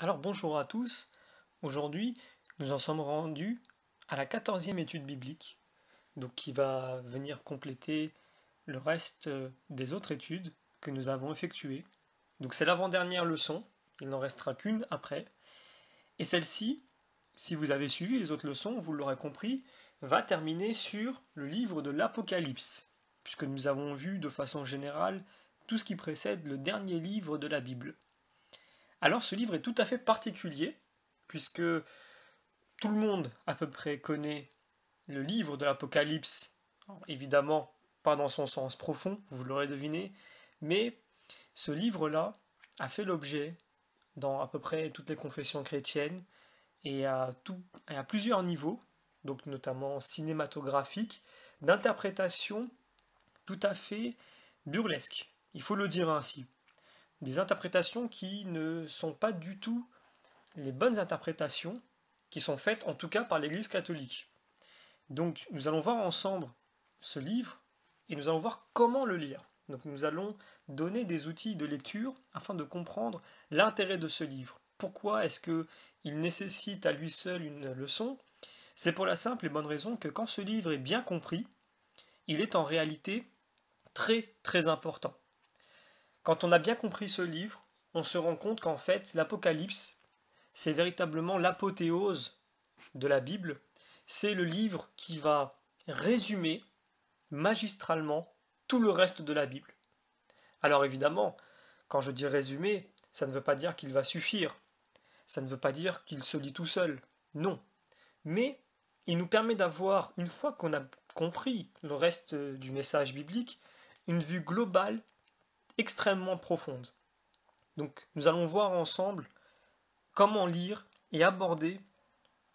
Alors bonjour à tous, aujourd'hui nous en sommes rendus à la quatorzième étude biblique, donc qui va venir compléter le reste euh, des autres études que nous avons effectuées. Donc c'est l'avant-dernière leçon, il n'en restera qu'une après, et celle-ci, si vous avez suivi les autres leçons, vous l'aurez compris, va terminer sur le livre de l'Apocalypse, puisque nous avons vu de façon générale tout ce qui précède le dernier livre de la Bible. Alors ce livre est tout à fait particulier, puisque tout le monde à peu près connaît le livre de l'Apocalypse, évidemment pas dans son sens profond, vous l'aurez deviné, mais ce livre-là a fait l'objet dans à peu près toutes les confessions chrétiennes et à, plusieurs niveaux, donc notamment cinématographiques, d'interprétations tout à fait burlesques, il faut le dire ainsi des interprétations qui ne sont pas du tout les bonnes interprétations qui sont faites en tout cas par l'Église catholique. Donc nous allons voir ensemble ce livre et nous allons voir comment le lire. Donc nous allons donner des outils de lecture afin de comprendre l'intérêt de ce livre. Pourquoi est-ce qu'il nécessite à lui seul une leçon C'est pour la simple et bonne raison que quand ce livre est bien compris, il est en réalité très très important. Quand on a bien compris ce livre, on se rend compte qu'en fait, l'Apocalypse, c'est véritablement l'apothéose de la Bible. C'est le livre qui va résumer magistralement tout le reste de la Bible. Alors évidemment, quand je dis résumer, ça ne veut pas dire qu'il va suffire. Ça ne veut pas dire qu'il se lit tout seul. Non. Mais il nous permet d'avoir, une fois qu'on a compris le reste du message biblique, une vue globale extrêmement profonde. Donc nous allons voir ensemble comment lire et aborder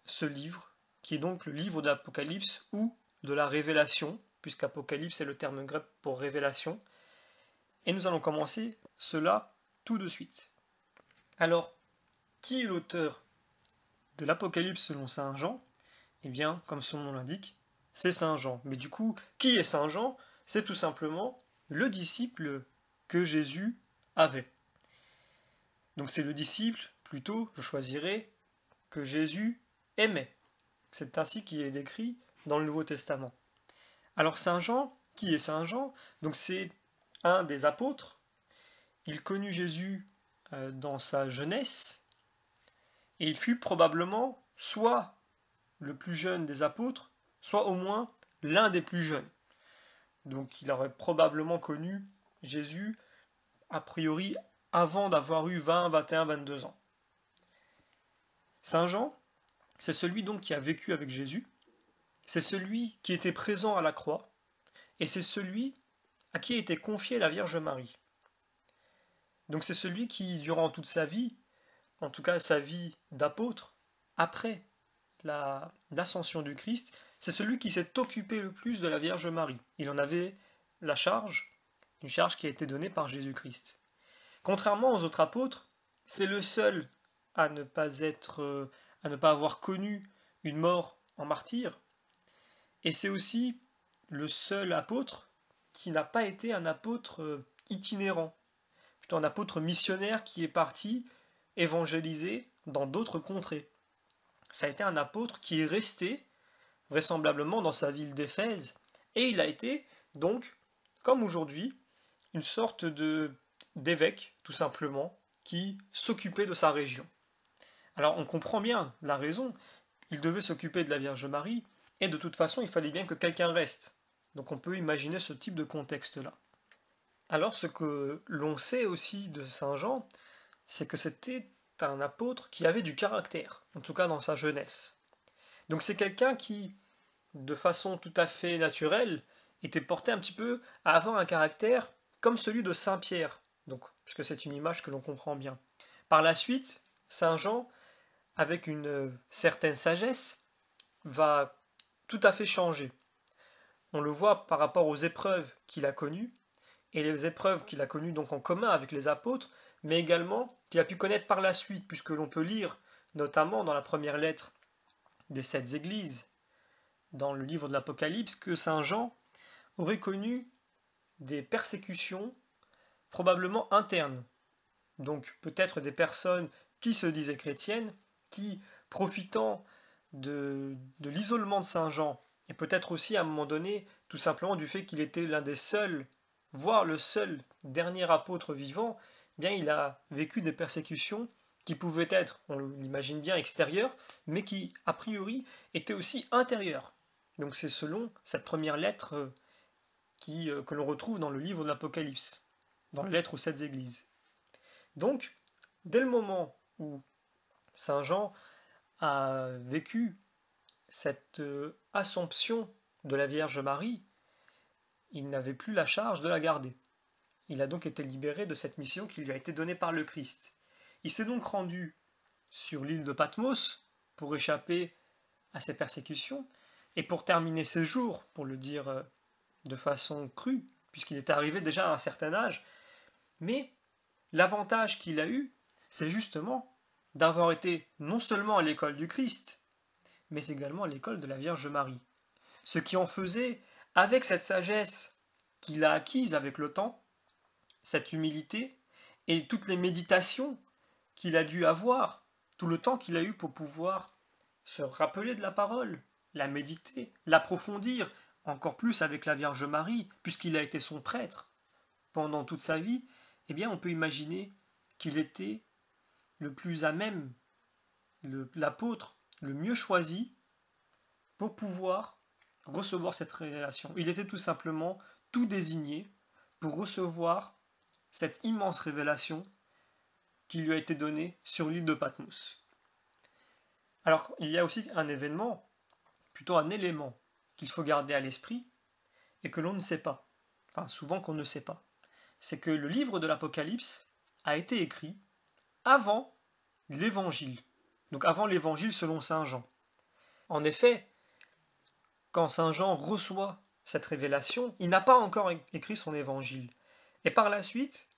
ce livre, qui est donc le livre d'Apocalypse ou de la Révélation, Apocalypse est le terme grec pour révélation. Et nous allons commencer cela tout de suite. Alors, qui est l'auteur de l'Apocalypse selon Saint Jean Eh bien, comme son nom l'indique, c'est Saint Jean. Mais du coup, qui est Saint Jean C'est tout simplement le disciple que Jésus avait. Donc c'est le disciple, plutôt, je choisirais, que Jésus aimait. C'est ainsi qu'il est décrit dans le Nouveau Testament. Alors Saint Jean, qui est Saint Jean Donc c'est un des apôtres. Il connut Jésus euh, dans sa jeunesse et il fut probablement soit le plus jeune des apôtres, soit au moins l'un des plus jeunes. Donc il aurait probablement connu Jésus, a priori, avant d'avoir eu 20, 21, 22 ans. Saint Jean, c'est celui donc qui a vécu avec Jésus, c'est celui qui était présent à la croix, et c'est celui à qui a été confiée la Vierge Marie. Donc c'est celui qui, durant toute sa vie, en tout cas sa vie d'apôtre, après l'ascension du Christ, c'est celui qui s'est occupé le plus de la Vierge Marie. Il en avait la charge, une charge qui a été donnée par Jésus-Christ. Contrairement aux autres apôtres, c'est le seul à ne pas être euh, à ne pas avoir connu une mort en martyr et c'est aussi le seul apôtre qui n'a pas été un apôtre euh, itinérant, plutôt un apôtre missionnaire qui est parti évangéliser dans d'autres contrées. Ça a été un apôtre qui est resté vraisemblablement dans sa ville d'Éphèse et il a été donc comme aujourd'hui une sorte de d'évêque, tout simplement, qui s'occupait de sa région. Alors on comprend bien la raison, il devait s'occuper de la Vierge Marie, et de toute façon il fallait bien que quelqu'un reste. Donc on peut imaginer ce type de contexte-là. Alors ce que l'on sait aussi de Saint Jean, c'est que c'était un apôtre qui avait du caractère, en tout cas dans sa jeunesse. Donc c'est quelqu'un qui, de façon tout à fait naturelle, était porté un petit peu à avoir un caractère comme celui de Saint Pierre, donc, puisque c'est une image que l'on comprend bien. Par la suite, Saint Jean, avec une euh, certaine sagesse, va tout à fait changer. On le voit par rapport aux épreuves qu'il a connues, et les épreuves qu'il a connues donc en commun avec les apôtres, mais également qu'il a pu connaître par la suite, puisque l'on peut lire, notamment dans la première lettre des sept églises, dans le livre de l'Apocalypse, que Saint Jean aurait connu des persécutions probablement internes. Donc peut-être des personnes qui se disaient chrétiennes, qui, profitant de, de l'isolement de Saint Jean, et peut-être aussi à un moment donné, tout simplement du fait qu'il était l'un des seuls, voire le seul dernier apôtre vivant, eh bien il a vécu des persécutions qui pouvaient être, on l'imagine bien, extérieures, mais qui, a priori, étaient aussi intérieures. Donc c'est selon cette première lettre euh, euh, que l'on retrouve dans le livre de l'Apocalypse, dans la lettres aux sept églises. Donc, dès le moment où Saint Jean a vécu cette euh, assomption de la Vierge Marie, il n'avait plus la charge de la garder. Il a donc été libéré de cette mission qui lui a été donnée par le Christ. Il s'est donc rendu sur l'île de Patmos pour échapper à ses persécutions et pour terminer ses jours, pour le dire euh, de façon crue, puisqu'il est arrivé déjà à un certain âge. Mais l'avantage qu'il a eu, c'est justement d'avoir été non seulement à l'école du Christ, mais également à l'école de la Vierge Marie. Ce qui en faisait, avec cette sagesse qu'il a acquise avec le temps, cette humilité et toutes les méditations qu'il a dû avoir, tout le temps qu'il a eu pour pouvoir se rappeler de la parole, la méditer, l'approfondir, encore plus avec la Vierge Marie, puisqu'il a été son prêtre pendant toute sa vie, eh bien on peut imaginer qu'il était le plus à même, l'apôtre le, le mieux choisi pour pouvoir recevoir cette révélation. Il était tout simplement tout désigné pour recevoir cette immense révélation qui lui a été donnée sur l'île de Patmos. Alors il y a aussi un événement, plutôt un élément qu'il faut garder à l'esprit et que l'on ne sait pas, enfin souvent qu'on ne sait pas, c'est que le livre de l'Apocalypse a été écrit avant l'Évangile, donc avant l'Évangile selon Saint Jean. En effet, quand Saint Jean reçoit cette révélation, il n'a pas encore écrit son Évangile. Et par la suite,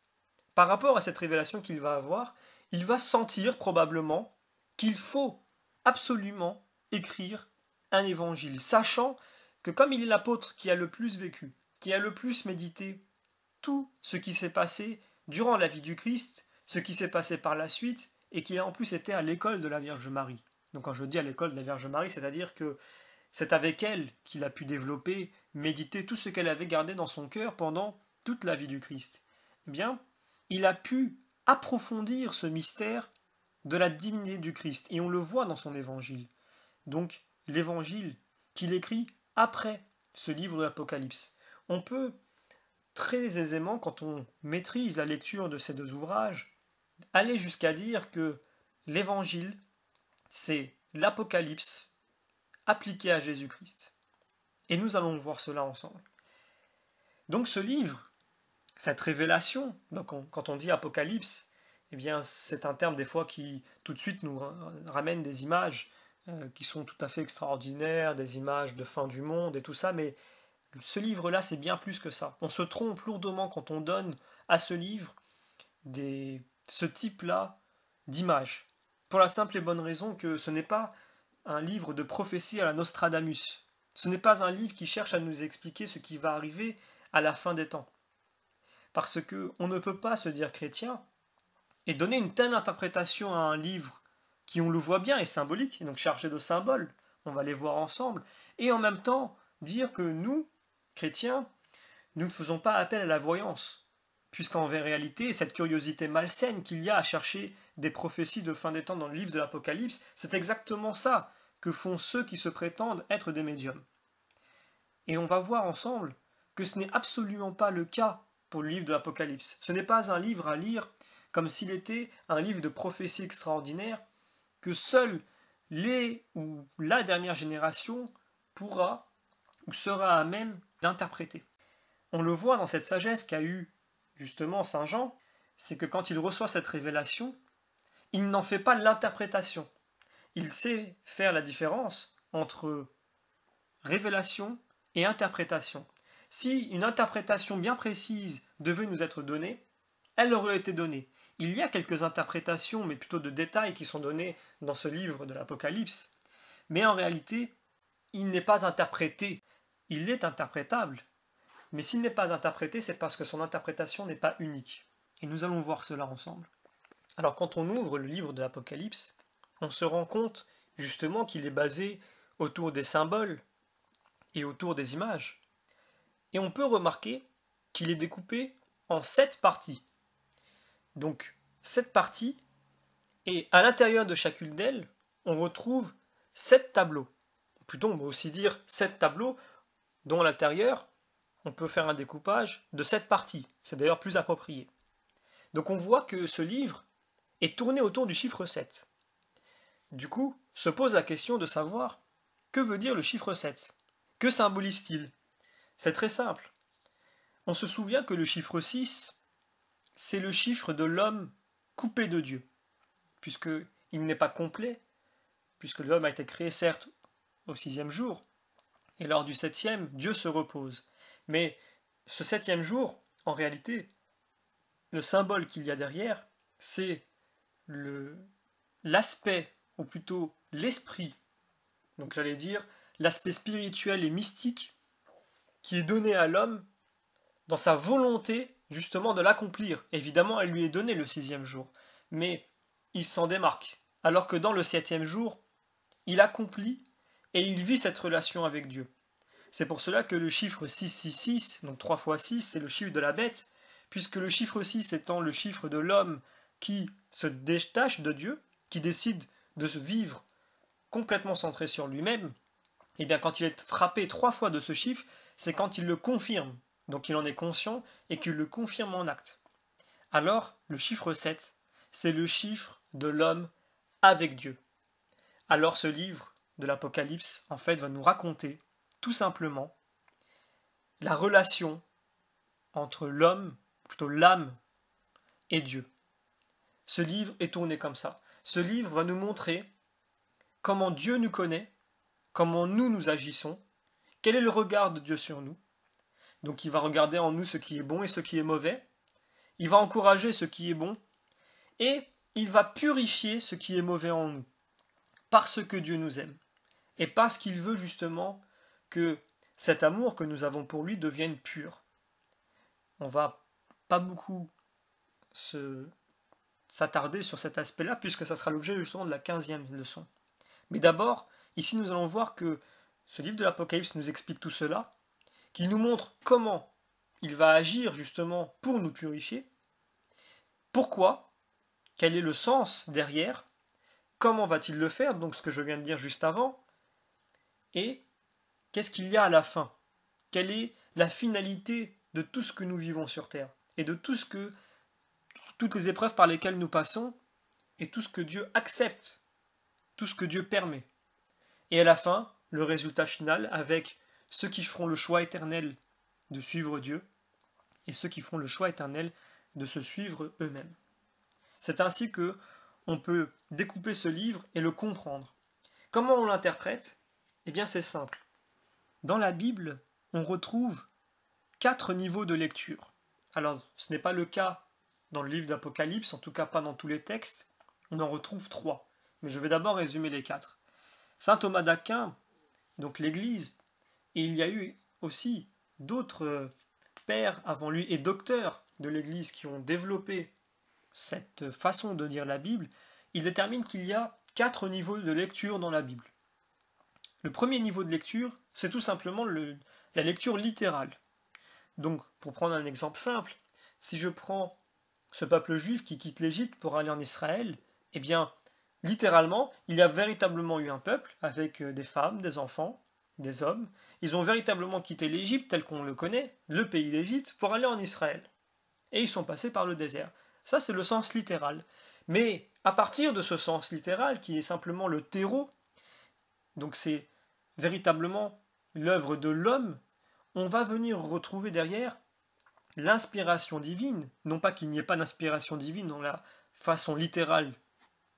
par rapport à cette révélation qu'il va avoir, il va sentir probablement qu'il faut absolument écrire un évangile, sachant que comme il est l'apôtre qui a le plus vécu, qui a le plus médité tout ce qui s'est passé durant la vie du Christ, ce qui s'est passé par la suite, et qui a en plus été à l'école de la Vierge Marie. Donc quand je dis à l'école de la Vierge Marie, c'est-à-dire que c'est avec elle qu'il a pu développer, méditer tout ce qu'elle avait gardé dans son cœur pendant toute la vie du Christ. Eh bien, il a pu approfondir ce mystère de la divinité du Christ, et on le voit dans son évangile. Donc l'évangile qu'il écrit après ce livre de l'Apocalypse. On peut très aisément, quand on maîtrise la lecture de ces deux ouvrages, aller jusqu'à dire que l'Évangile, c'est l'Apocalypse appliquée à Jésus-Christ. Et nous allons voir cela ensemble. Donc ce livre, cette révélation, quand on dit Apocalypse, eh bien c'est un terme des fois qui tout de suite nous ramène des images euh, qui sont tout à fait extraordinaires, des images de fin du monde et tout ça, mais ce livre-là, c'est bien plus que ça. On se trompe lourdement quand on donne à ce livre des, ce type-là d'images. Pour la simple et bonne raison que ce n'est pas un livre de prophétie à la Nostradamus. Ce n'est pas un livre qui cherche à nous expliquer ce qui va arriver à la fin des temps. Parce que on ne peut pas se dire chrétien et donner une telle interprétation à un livre qui, on le voit bien, est symbolique, et donc chargé de symboles. On va les voir ensemble. Et en même temps, dire que nous, chrétiens, nous ne faisons pas appel à la voyance, puisqu'en réalité, cette curiosité malsaine qu'il y a à chercher des prophéties de fin des temps dans le livre de l'Apocalypse, c'est exactement ça que font ceux qui se prétendent être des médiums. Et on va voir ensemble que ce n'est absolument pas le cas pour le livre de l'Apocalypse. Ce n'est pas un livre à lire comme s'il était un livre de prophéties extraordinaires, que seule les ou la dernière génération pourra ou sera à même d'interpréter. On le voit dans cette sagesse qu'a eue justement Saint Jean, c'est que quand il reçoit cette révélation, il n'en fait pas l'interprétation. Il sait faire la différence entre révélation et interprétation. Si une interprétation bien précise devait nous être donnée, elle aurait été donnée. Il y a quelques interprétations, mais plutôt de détails, qui sont donnés dans ce livre de l'Apocalypse. Mais en réalité, il n'est pas interprété. Il est interprétable. Mais s'il n'est pas interprété, c'est parce que son interprétation n'est pas unique. Et nous allons voir cela ensemble. Alors quand on ouvre le livre de l'Apocalypse, on se rend compte justement qu'il est basé autour des symboles et autour des images. Et on peut remarquer qu'il est découpé en sept parties. Donc cette partie, et à l'intérieur de chacune d'elles, on retrouve sept tableaux. Plutôt, on peut aussi dire sept tableaux dont à l'intérieur, on peut faire un découpage de sept parties. C'est d'ailleurs plus approprié. Donc on voit que ce livre est tourné autour du chiffre 7. Du coup, se pose la question de savoir que veut dire le chiffre 7 Que symbolise-t-il C'est très simple. On se souvient que le chiffre 6 c'est le chiffre de l'homme coupé de Dieu, puisqu'il n'est pas complet, puisque l'homme a été créé certes au sixième jour, et lors du septième, Dieu se repose. Mais ce septième jour, en réalité, le symbole qu'il y a derrière, c'est l'aspect, ou plutôt l'esprit, donc j'allais dire l'aspect spirituel et mystique qui est donné à l'homme dans sa volonté justement de l'accomplir. Évidemment, elle lui est donnée le sixième jour, mais il s'en démarque. Alors que dans le septième jour, il accomplit et il vit cette relation avec Dieu. C'est pour cela que le chiffre 666, donc 3 fois 6, c'est le chiffre de la bête, puisque le chiffre 6 étant le chiffre de l'homme qui se détache de Dieu, qui décide de se vivre complètement centré sur lui-même, et eh bien quand il est frappé trois fois de ce chiffre, c'est quand il le confirme, donc il en est conscient et qu'il le confirme en acte. Alors, le chiffre 7, c'est le chiffre de l'homme avec Dieu. Alors ce livre de l'Apocalypse, en fait, va nous raconter, tout simplement, la relation entre l'homme, plutôt l'âme, et Dieu. Ce livre est tourné comme ça. Ce livre va nous montrer comment Dieu nous connaît, comment nous nous agissons, quel est le regard de Dieu sur nous, donc il va regarder en nous ce qui est bon et ce qui est mauvais. Il va encourager ce qui est bon. Et il va purifier ce qui est mauvais en nous. Parce que Dieu nous aime. Et parce qu'il veut justement que cet amour que nous avons pour lui devienne pur. On va pas beaucoup se s'attarder sur cet aspect-là, puisque ça sera l'objet justement de la quinzième leçon. Mais d'abord, ici nous allons voir que ce livre de l'Apocalypse nous explique tout cela, qui nous montre comment il va agir justement pour nous purifier, pourquoi, quel est le sens derrière, comment va-t-il le faire, donc ce que je viens de dire juste avant, et qu'est-ce qu'il y a à la fin, quelle est la finalité de tout ce que nous vivons sur Terre, et de tout ce que toutes les épreuves par lesquelles nous passons, et tout ce que Dieu accepte, tout ce que Dieu permet. Et à la fin, le résultat final avec ceux qui feront le choix éternel de suivre Dieu et ceux qui feront le choix éternel de se suivre eux-mêmes. C'est ainsi que on peut découper ce livre et le comprendre. Comment on l'interprète Eh bien, c'est simple. Dans la Bible, on retrouve quatre niveaux de lecture. Alors, ce n'est pas le cas dans le livre d'Apocalypse, en tout cas pas dans tous les textes. On en retrouve trois. Mais je vais d'abord résumer les quatre. Saint Thomas d'Aquin, donc l'Église, et il y a eu aussi d'autres pères avant lui et docteurs de l'Église qui ont développé cette façon de lire la Bible. Il détermine qu'il y a quatre niveaux de lecture dans la Bible. Le premier niveau de lecture, c'est tout simplement la lecture littérale. Donc, pour prendre un exemple simple, si je prends ce peuple juif qui quitte l'Égypte pour aller en Israël, eh bien, littéralement, il y a véritablement eu un peuple avec euh, des femmes, des enfants, des hommes, ils ont véritablement quitté l'Égypte tel qu'on le connaît, le pays d'Égypte, pour aller en Israël. Et ils sont passés par le désert. Ça, c'est le sens littéral. Mais à partir de ce sens littéral, qui est simplement le terreau, donc c'est véritablement l'œuvre de l'homme, on va venir retrouver derrière l'inspiration divine. Non pas qu'il n'y ait pas d'inspiration divine dans la façon littérale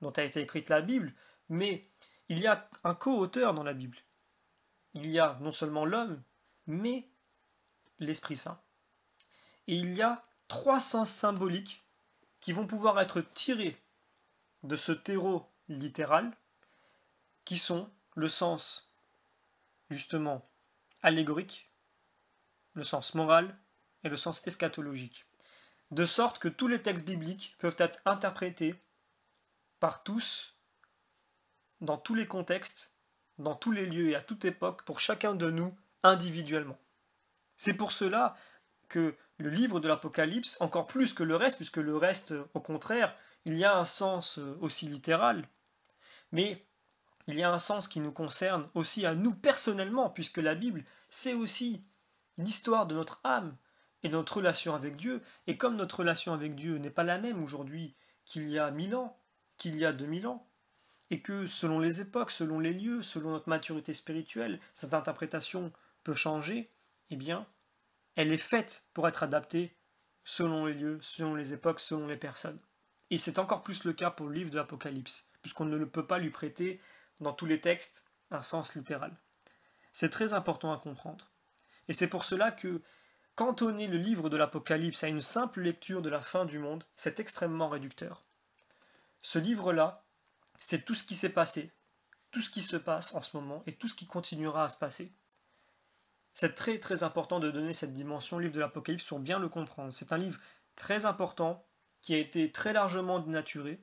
dont a été écrite la Bible, mais il y a un co-auteur dans la Bible il y a non seulement l'homme, mais l'Esprit Saint. Et il y a trois sens symboliques qui vont pouvoir être tirés de ce terreau littéral, qui sont le sens justement allégorique, le sens moral et le sens eschatologique. De sorte que tous les textes bibliques peuvent être interprétés par tous, dans tous les contextes, dans tous les lieux et à toute époque pour chacun de nous individuellement. C'est pour cela que le livre de l'Apocalypse, encore plus que le reste, puisque le reste, au contraire, il y a un sens euh, aussi littéral, mais il y a un sens qui nous concerne aussi à nous personnellement, puisque la Bible, c'est aussi l'histoire de notre âme et notre relation avec Dieu, et comme notre relation avec Dieu n'est pas la même aujourd'hui qu'il y a mille ans, qu'il y a deux mille ans, et que selon les époques, selon les lieux, selon notre maturité spirituelle, cette interprétation peut changer, eh bien, elle est faite pour être adaptée selon les lieux, selon les époques, selon les personnes. Et c'est encore plus le cas pour le livre de l'Apocalypse, puisqu'on ne le peut pas lui prêter dans tous les textes un sens littéral. C'est très important à comprendre. Et c'est pour cela que cantonner le livre de l'Apocalypse à une simple lecture de la fin du monde, c'est extrêmement réducteur. Ce livre-là, c'est tout ce qui s'est passé, tout ce qui se passe en ce moment et tout ce qui continuera à se passer. C'est très très important de donner cette dimension au livre de l'Apocalypse pour bien le comprendre. C'est un livre très important qui a été très largement dénaturé,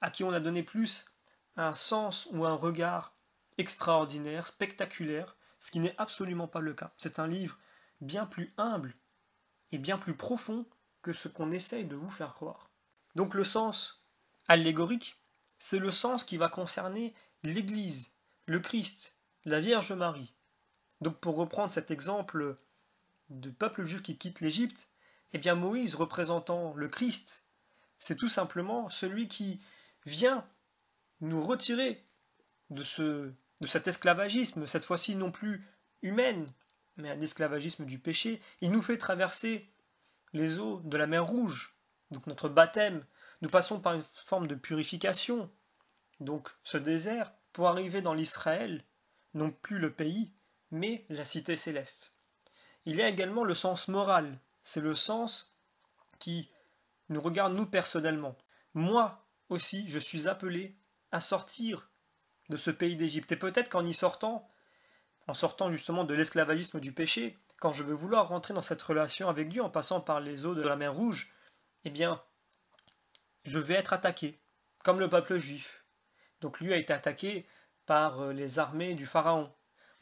à qui on a donné plus un sens ou un regard extraordinaire, spectaculaire, ce qui n'est absolument pas le cas. C'est un livre bien plus humble et bien plus profond que ce qu'on essaye de vous faire croire. Donc le sens allégorique c'est le sens qui va concerner l'Église, le Christ, la Vierge Marie. Donc pour reprendre cet exemple de peuple juif qui quitte l'Égypte, eh bien Moïse représentant le Christ, c'est tout simplement celui qui vient nous retirer de, ce, de cet esclavagisme, cette fois-ci non plus humaine, mais un esclavagisme du péché. Il nous fait traverser les eaux de la mer Rouge, donc notre baptême, nous passons par une forme de purification, donc ce désert, pour arriver dans l'Israël, non plus le pays, mais la cité céleste. Il y a également le sens moral, c'est le sens qui nous regarde nous personnellement. Moi aussi, je suis appelé à sortir de ce pays d'Égypte. Et peut-être qu'en y sortant, en sortant justement de l'esclavagisme du péché, quand je veux vouloir rentrer dans cette relation avec Dieu en passant par les eaux de la mer Rouge, eh bien, je vais être attaqué, comme le peuple juif. Donc lui a été attaqué par euh, les armées du Pharaon.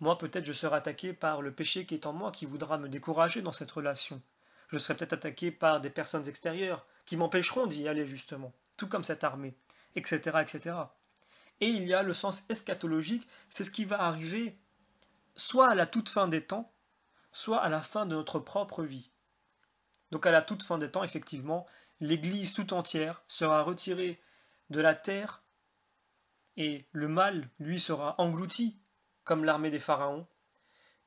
Moi, peut-être, je serai attaqué par le péché qui est en moi, qui voudra me décourager dans cette relation. Je serai peut-être attaqué par des personnes extérieures, qui m'empêcheront d'y aller, justement, tout comme cette armée, etc., etc. Et il y a le sens eschatologique, c'est ce qui va arriver soit à la toute fin des temps, soit à la fin de notre propre vie. Donc à la toute fin des temps, effectivement, l'Église tout entière sera retirée de la terre et le mal, lui, sera englouti comme l'armée des pharaons,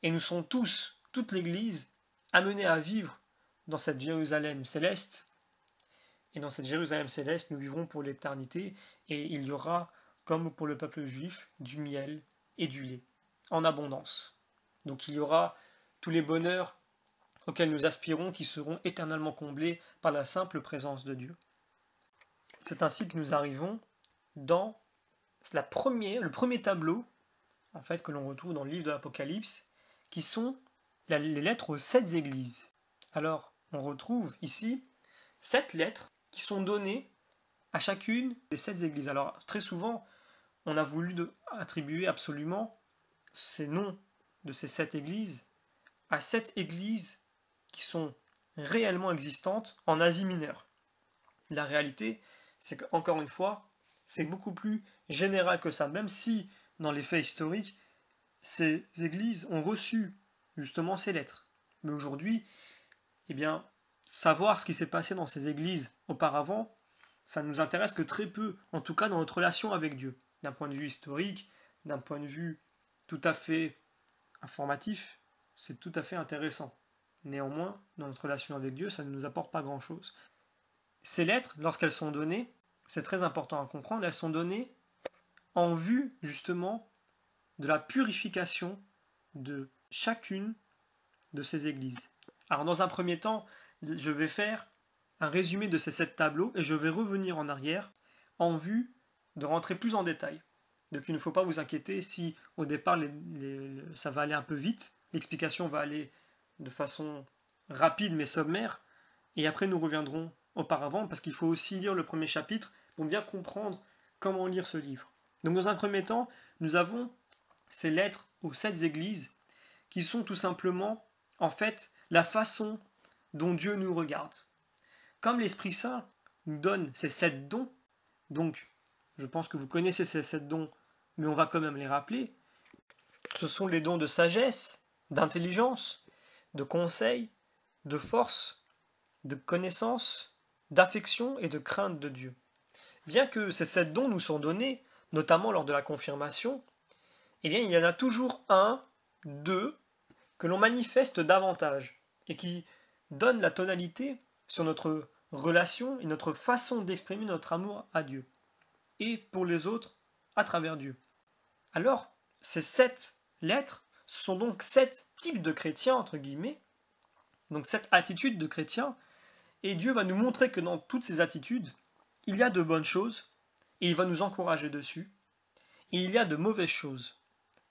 et nous serons tous, toute l'Église, amenés à vivre dans cette Jérusalem céleste, et dans cette Jérusalem céleste, nous vivrons pour l'éternité, et il y aura, comme pour le peuple juif, du miel et du lait, en abondance. Donc il y aura tous les bonheurs auxquels nous aspirons qui seront éternellement comblés par la simple présence de Dieu. C'est ainsi que nous arrivons dans la première, le premier tableau en fait, que l'on retrouve dans le livre de l'Apocalypse, qui sont les lettres aux sept églises. Alors, on retrouve ici sept lettres qui sont données à chacune des sept églises. Alors, très souvent, on a voulu attribuer absolument ces noms de ces sept églises à sept églises qui sont réellement existantes en Asie mineure. La réalité, c'est qu'encore une fois, c'est beaucoup plus général que ça, même si dans les faits historiques, ces églises ont reçu justement ces lettres. Mais aujourd'hui, eh bien, savoir ce qui s'est passé dans ces églises auparavant, ça ne nous intéresse que très peu, en tout cas dans notre relation avec Dieu, d'un point de vue historique, d'un point de vue tout à fait informatif, c'est tout à fait intéressant. Néanmoins, dans notre relation avec Dieu, ça ne nous apporte pas grand-chose. Ces lettres, lorsqu'elles sont données, c'est très important à comprendre, elles sont données en vue justement de la purification de chacune de ces églises. Alors dans un premier temps, je vais faire un résumé de ces sept tableaux et je vais revenir en arrière en vue de rentrer plus en détail. Donc il ne faut pas vous inquiéter si au départ ça va aller un peu vite, l'explication va aller de façon rapide mais sommaire, et après nous reviendrons auparavant, parce qu'il faut aussi lire le premier chapitre pour bien comprendre comment lire ce livre. Donc dans un premier temps, nous avons ces lettres aux sept églises qui sont tout simplement, en fait, la façon dont Dieu nous regarde. Comme l'Esprit Saint nous donne ces sept dons, donc je pense que vous connaissez ces sept dons, mais on va quand même les rappeler, ce sont les dons de sagesse, d'intelligence, de conseils, de force, de connaissance, d'affection et de crainte de Dieu. Bien que ces sept dons nous sont donnés, notamment lors de la confirmation, eh bien il y en a toujours un, deux, que l'on manifeste davantage et qui donne la tonalité sur notre relation et notre façon d'exprimer notre amour à Dieu et pour les autres à travers Dieu. Alors, ces sept lettres sont donc sept types de chrétiens, entre guillemets, donc sept attitudes de chrétiens, et Dieu va nous montrer que dans toutes ces attitudes, il y a de bonnes choses, et il va nous encourager dessus, et il y a de mauvaises choses,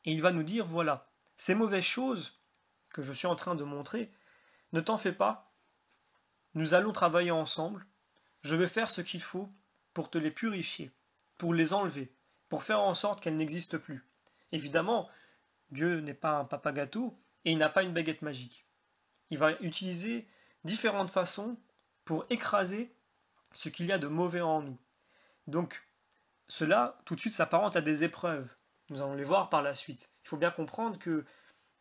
et il va nous dire, voilà, ces mauvaises choses que je suis en train de montrer, ne t'en fais pas, nous allons travailler ensemble, je vais faire ce qu'il faut pour te les purifier, pour les enlever, pour faire en sorte qu'elles n'existent plus. Évidemment, Dieu n'est pas un papa gâteau et il n'a pas une baguette magique. Il va utiliser différentes façons pour écraser ce qu'il y a de mauvais en nous. Donc, cela, tout de suite, s'apparente à des épreuves. Nous allons les voir par la suite. Il faut bien comprendre que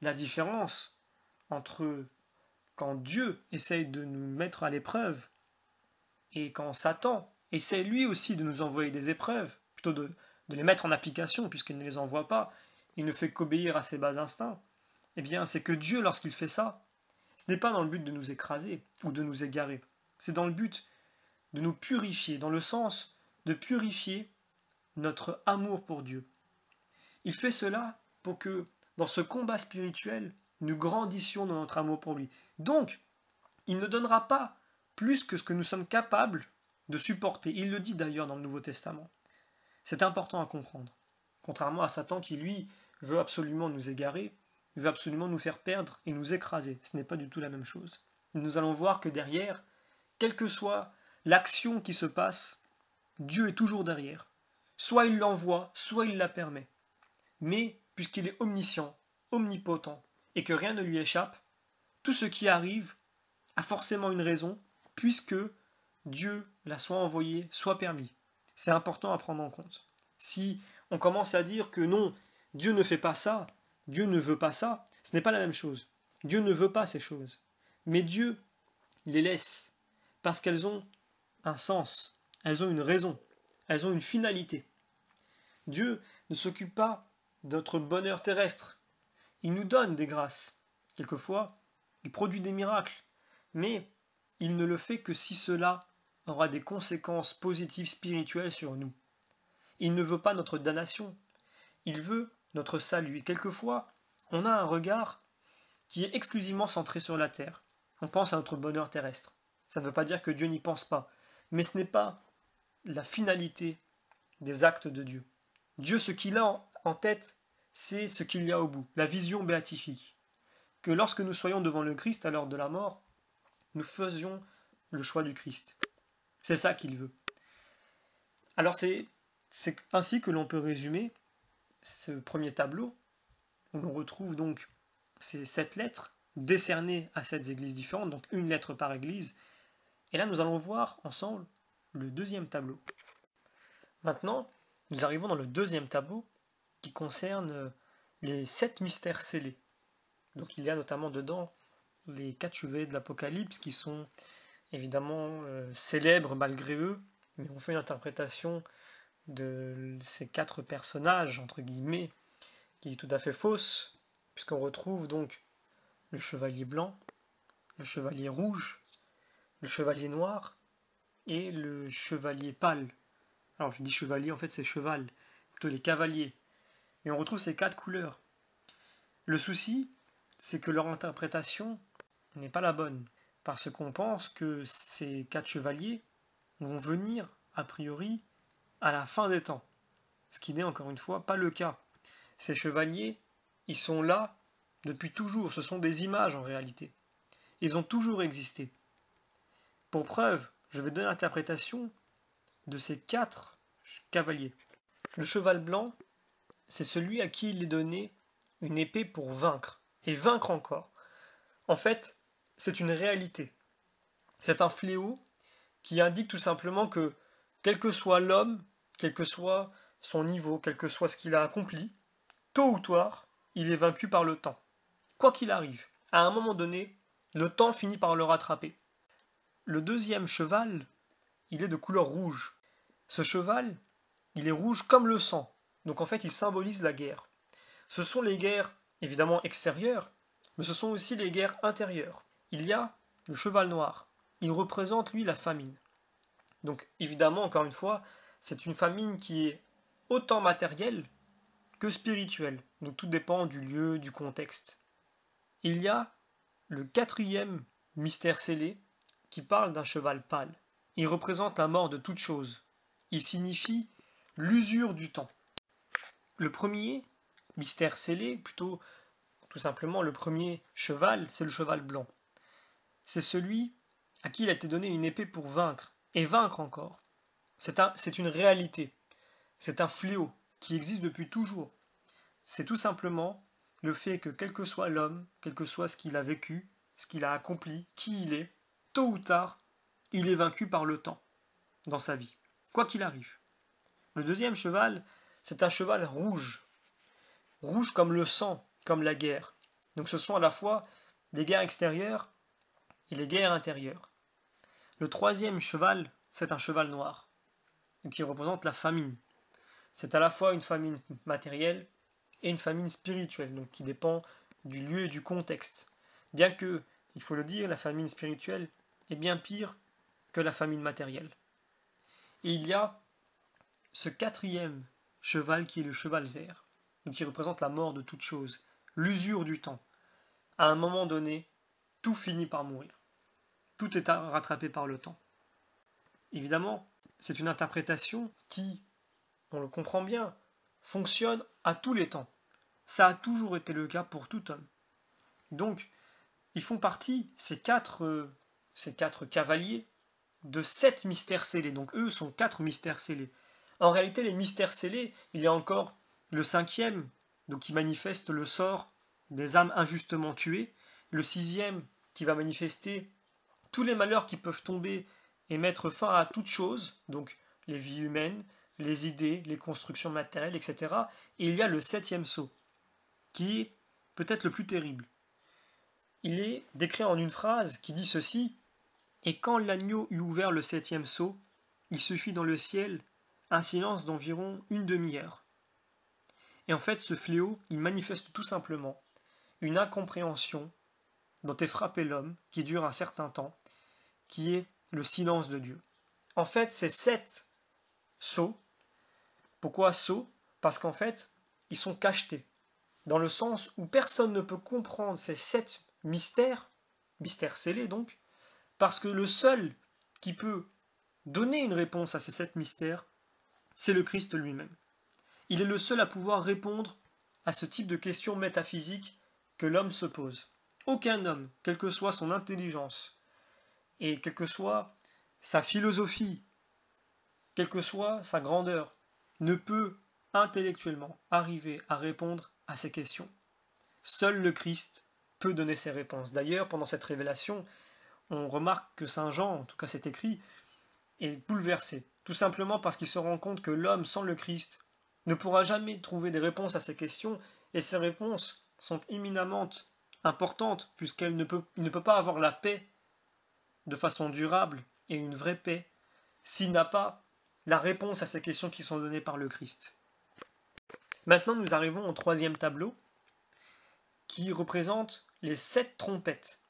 la différence entre quand Dieu essaye de nous mettre à l'épreuve et quand Satan essaie lui aussi de nous envoyer des épreuves, plutôt de, de les mettre en application puisqu'il ne les envoie pas, il ne fait qu'obéir à ses bas instincts, eh bien c'est que Dieu, lorsqu'il fait ça, ce n'est pas dans le but de nous écraser ou de nous égarer, c'est dans le but de nous purifier, dans le sens de purifier notre amour pour Dieu. Il fait cela pour que, dans ce combat spirituel, nous grandissions dans notre amour pour lui. Donc, il ne donnera pas plus que ce que nous sommes capables de supporter. Il le dit d'ailleurs dans le Nouveau Testament. C'est important à comprendre. Contrairement à Satan qui, lui, veut absolument nous égarer, veut absolument nous faire perdre et nous écraser. Ce n'est pas du tout la même chose. Nous allons voir que derrière, quelle que soit l'action qui se passe, Dieu est toujours derrière. Soit il l'envoie, soit il la permet. Mais puisqu'il est omniscient, omnipotent, et que rien ne lui échappe, tout ce qui arrive a forcément une raison, puisque Dieu l'a soit envoyé, soit permis. C'est important à prendre en compte. Si on commence à dire que non, Dieu ne fait pas ça. Dieu ne veut pas ça. Ce n'est pas la même chose. Dieu ne veut pas ces choses. Mais Dieu les laisse parce qu'elles ont un sens, elles ont une raison, elles ont une finalité. Dieu ne s'occupe pas de notre bonheur terrestre. Il nous donne des grâces. Quelquefois, il produit des miracles. Mais il ne le fait que si cela aura des conséquences positives spirituelles sur nous. Il ne veut pas notre damnation. Il veut notre salut. Et quelquefois, on a un regard qui est exclusivement centré sur la terre. On pense à notre bonheur terrestre. Ça ne veut pas dire que Dieu n'y pense pas, mais ce n'est pas la finalité des actes de Dieu. Dieu, ce qu'il a en tête, c'est ce qu'il y a au bout, la vision béatifique. Que lorsque nous soyons devant le Christ à l'heure de la mort, nous faisions le choix du Christ. C'est ça qu'il veut. Alors c'est ainsi que l'on peut résumer ce premier tableau, où l'on retrouve donc ces sept lettres décernées à sept églises différentes, donc une lettre par église. Et là, nous allons voir ensemble le deuxième tableau. Maintenant, nous arrivons dans le deuxième tableau qui concerne euh, les sept mystères scellés. Donc il y a notamment dedans les quatre chevets de l'Apocalypse qui sont évidemment euh, célèbres malgré eux, mais on fait une interprétation de ces quatre personnages, entre guillemets, qui est tout à fait fausse, puisqu'on retrouve donc le chevalier blanc, le chevalier rouge, le chevalier noir et le chevalier pâle. Alors je dis chevalier, en fait c'est cheval, plutôt les cavaliers. Et on retrouve ces quatre couleurs. Le souci, c'est que leur interprétation n'est pas la bonne, parce qu'on pense que ces quatre chevaliers vont venir, a priori, à la fin des temps. Ce qui n'est encore une fois pas le cas. Ces chevaliers, ils sont là depuis toujours, ce sont des images en réalité. Ils ont toujours existé. Pour preuve, je vais donner l'interprétation de ces quatre cavaliers. Le cheval blanc, c'est celui à qui il est donné une épée pour vaincre, et vaincre encore. En fait, c'est une réalité. C'est un fléau qui indique tout simplement que, quel que soit l'homme, quel que soit son niveau, quel que soit ce qu'il a accompli, tôt ou tard, il est vaincu par le temps. Quoi qu'il arrive, à un moment donné, le temps finit par le rattraper. Le deuxième cheval, il est de couleur rouge. Ce cheval, il est rouge comme le sang, donc en fait il symbolise la guerre. Ce sont les guerres évidemment extérieures, mais ce sont aussi les guerres intérieures. Il y a le cheval noir, il représente lui la famine. Donc évidemment, encore une fois, c'est une famine qui est autant matérielle que spirituelle. Donc tout dépend du lieu, du contexte. il y a le quatrième mystère scellé qui parle d'un cheval pâle. Il représente la mort de toute chose. Il signifie l'usure du temps. Le premier mystère scellé, plutôt tout simplement le premier cheval, c'est le cheval blanc. C'est celui à qui il a été donné une épée pour vaincre, et vaincre encore. C'est une réalité. C'est un fléau qui existe depuis toujours. C'est tout simplement le fait que quel que soit l'homme, quel que soit ce qu'il a vécu, ce qu'il a accompli, qui il est, tôt ou tard, il est vaincu par le temps dans sa vie, quoi qu'il arrive. Le deuxième cheval, c'est un cheval rouge, rouge comme le sang, comme la guerre. Donc ce sont à la fois des guerres extérieures et les guerres intérieures. Le troisième cheval, c'est un cheval noir qui représente la famine. C'est à la fois une famine matérielle et une famine spirituelle, donc qui dépend du lieu et du contexte. Bien que, il faut le dire, la famine spirituelle est bien pire que la famine matérielle. Et il y a ce quatrième cheval qui est le cheval vert, qui représente la mort de toute chose, l'usure du temps. À un moment donné, tout finit par mourir. Tout est rattrapé par le temps. Évidemment, c'est une interprétation qui, on le comprend bien, fonctionne à tous les temps. Ça a toujours été le cas pour tout homme. Donc, ils font partie, ces quatre, euh, ces quatre cavaliers, de sept mystères scellés. Donc, eux sont quatre mystères scellés. En réalité, les mystères scellés, il y a encore le cinquième, donc qui manifeste le sort des âmes injustement tuées. Le sixième, qui va manifester tous les malheurs qui peuvent tomber et mettre fin à toute chose, donc les vies humaines, les idées, les constructions matérielles, etc. Et il y a le septième sceau, qui est peut-être le plus terrible. Il est décrit en une phrase qui dit ceci Et quand l'agneau eut ouvert le septième sceau, il se fit dans le ciel un silence d'environ une demi-heure. Et en fait, ce fléau, il manifeste tout simplement une incompréhension dont est frappé l'homme, qui dure un certain temps, qui est le silence de Dieu. En fait, c'est sept sceaux. Pourquoi sceaux Parce qu'en fait, ils sont cachetés. Dans le sens où personne ne peut comprendre ces sept mystères, mystères scellés donc, parce que le seul qui peut donner une réponse à ces sept mystères, c'est le Christ lui-même. Il est le seul à pouvoir répondre à ce type de questions métaphysiques que l'homme se pose. Aucun homme, quelle que soit son intelligence, et quelle que soit sa philosophie, quelle que soit sa grandeur, ne peut intellectuellement arriver à répondre à ces questions. Seul le Christ peut donner ses réponses. D'ailleurs, pendant cette révélation, on remarque que Saint Jean, en tout cas cet écrit, est bouleversé, tout simplement parce qu'il se rend compte que l'homme sans le Christ ne pourra jamais trouver des réponses à ces questions, et ces réponses sont éminemment importantes, puisqu'il ne peut, ne peut pas avoir la paix de façon durable et une vraie paix s'il n'a pas la réponse à ces questions qui sont données par le Christ Maintenant, nous arrivons au troisième tableau qui représente les sept trompettes.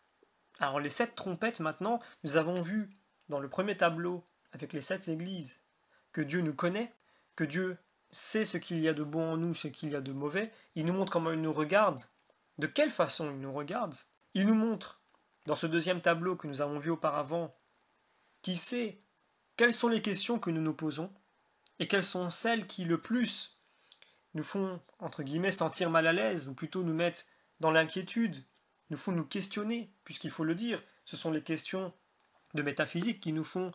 Alors les sept trompettes, maintenant, nous avons vu dans le premier tableau avec les sept églises que Dieu nous connaît, que Dieu sait ce qu'il y a de bon en nous, ce qu'il y a de mauvais. Il nous montre comment il nous regarde, de quelle façon il nous regarde. Il nous montre dans ce deuxième tableau que nous avons vu auparavant, qui sait quelles sont les questions que nous nous posons et quelles sont celles qui le plus nous font, entre guillemets, sentir mal à l'aise, ou plutôt nous mettre dans l'inquiétude, nous font nous questionner, puisqu'il faut le dire, ce sont les questions de métaphysique qui nous font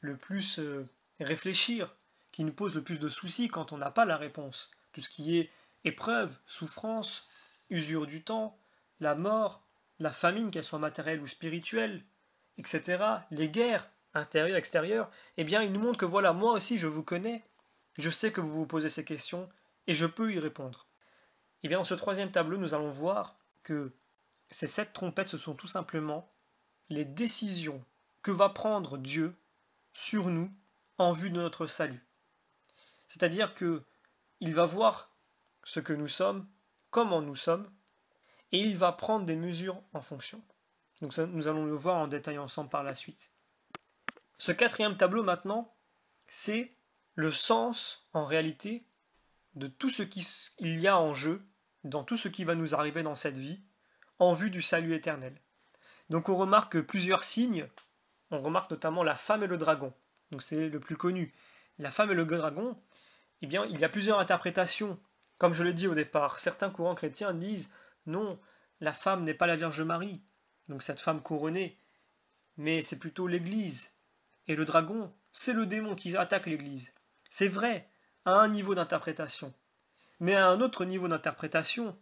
le plus euh, réfléchir, qui nous posent le plus de soucis quand on n'a pas la réponse. Tout ce qui est épreuve, souffrance, usure du temps, la mort, la famine, qu'elle soit matérielle ou spirituelle, etc., les guerres intérieures, extérieures, eh bien, il nous montre que voilà, moi aussi, je vous connais, je sais que vous vous posez ces questions, et je peux y répondre. Eh bien, dans ce troisième tableau, nous allons voir que ces sept trompettes, ce sont tout simplement les décisions que va prendre Dieu sur nous en vue de notre salut. C'est-à-dire que il va voir ce que nous sommes, comment nous sommes, et il va prendre des mesures en fonction. Donc nous allons le voir en détail ensemble par la suite. Ce quatrième tableau maintenant, c'est le sens en réalité de tout ce qu'il y a en jeu, dans tout ce qui va nous arriver dans cette vie, en vue du salut éternel. Donc on remarque plusieurs signes, on remarque notamment la femme et le dragon, donc c'est le plus connu. La femme et le dragon, eh bien il y a plusieurs interprétations. Comme je l'ai dit au départ, certains courants chrétiens disent non, la femme n'est pas la Vierge Marie, donc cette femme couronnée, mais c'est plutôt l'Église. Et le dragon, c'est le démon qui attaque l'Église. C'est vrai, à un niveau d'interprétation. Mais à un autre niveau d'interprétation,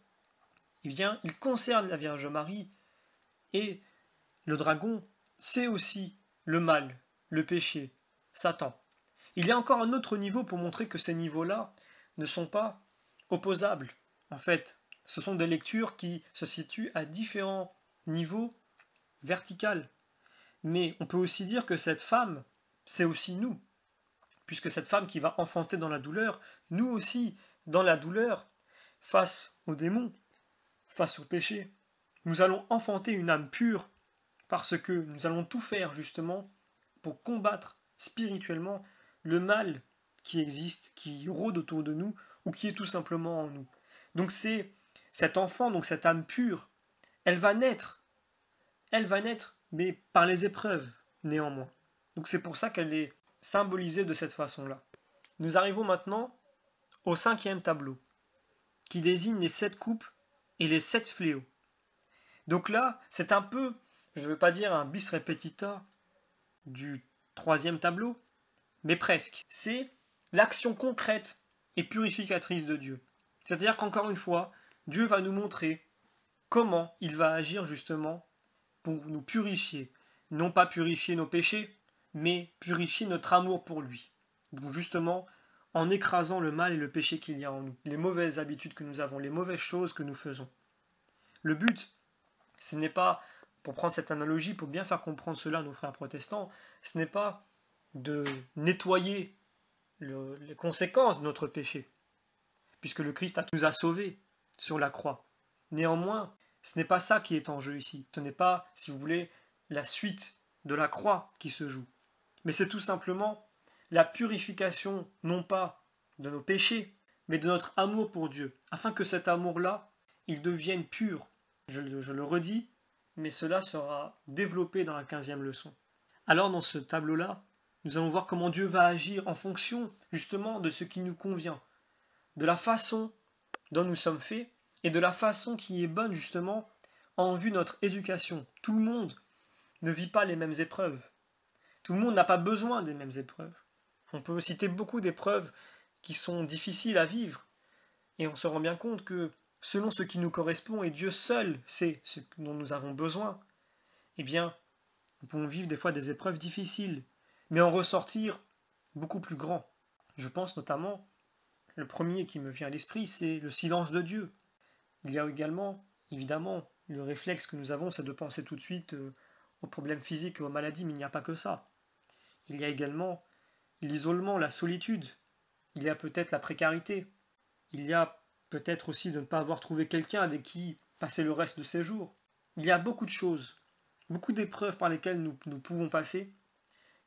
eh bien, il concerne la Vierge Marie. Et le dragon, c'est aussi le mal, le péché, Satan. Il y a encore un autre niveau pour montrer que ces niveaux-là ne sont pas opposables, en fait, ce sont des lectures qui se situent à différents niveaux verticaux. Mais on peut aussi dire que cette femme, c'est aussi nous, puisque cette femme qui va enfanter dans la douleur, nous aussi, dans la douleur, face au démon, face au péché, nous allons enfanter une âme pure, parce que nous allons tout faire justement pour combattre spirituellement le mal qui existe, qui rôde autour de nous, ou qui est tout simplement en nous. Donc c'est cet enfant, donc cette âme pure, elle va naître. Elle va naître, mais par les épreuves, néanmoins. Donc c'est pour ça qu'elle est symbolisée de cette façon-là. Nous arrivons maintenant au cinquième tableau, qui désigne les sept coupes et les sept fléaux. Donc là, c'est un peu, je ne veux pas dire un bis repetita du troisième tableau, mais presque. C'est l'action concrète et purificatrice de Dieu. C'est-à-dire qu'encore une fois, Dieu va nous montrer comment il va agir justement pour nous purifier. Non pas purifier nos péchés, mais purifier notre amour pour lui. Donc justement, en écrasant le mal et le péché qu'il y a en nous, les mauvaises habitudes que nous avons, les mauvaises choses que nous faisons. Le but, ce n'est pas, pour prendre cette analogie, pour bien faire comprendre cela à nos frères protestants, ce n'est pas de nettoyer les conséquences de notre péché, puisque le Christ nous a sauvés, sur la croix. Néanmoins, ce n'est pas ça qui est en jeu ici. Ce n'est pas, si vous voulez, la suite de la croix qui se joue. Mais c'est tout simplement la purification, non pas de nos péchés, mais de notre amour pour Dieu, afin que cet amour-là, il devienne pur. Je, je, le redis, mais cela sera développé dans la quinzième leçon. Alors dans ce tableau-là, nous allons voir comment Dieu va agir en fonction justement de ce qui nous convient, de la façon dont nous sommes faits et de la façon qui est bonne justement en vue de notre éducation. Tout le monde ne vit pas les mêmes épreuves. Tout le monde n'a pas besoin des mêmes épreuves. On peut citer beaucoup d'épreuves qui sont difficiles à vivre et on se rend bien compte que selon ce qui nous correspond et Dieu seul sait ce dont nous avons besoin, eh bien, nous pouvons vivre des fois des épreuves difficiles, mais en ressortir beaucoup plus grand. Je pense notamment le premier qui me vient à l'esprit, c'est le silence de Dieu. Il y a également, évidemment, le réflexe que nous avons, c'est de penser tout de suite euh, aux problèmes physiques et aux maladies, mais il n'y a pas que ça. Il y a également l'isolement, la solitude. Il y a peut-être la précarité. Il y a peut-être aussi de ne pas avoir trouvé quelqu'un avec qui passer le reste de ses jours. Il y a beaucoup de choses, beaucoup d'épreuves par lesquelles nous, nous pouvons passer,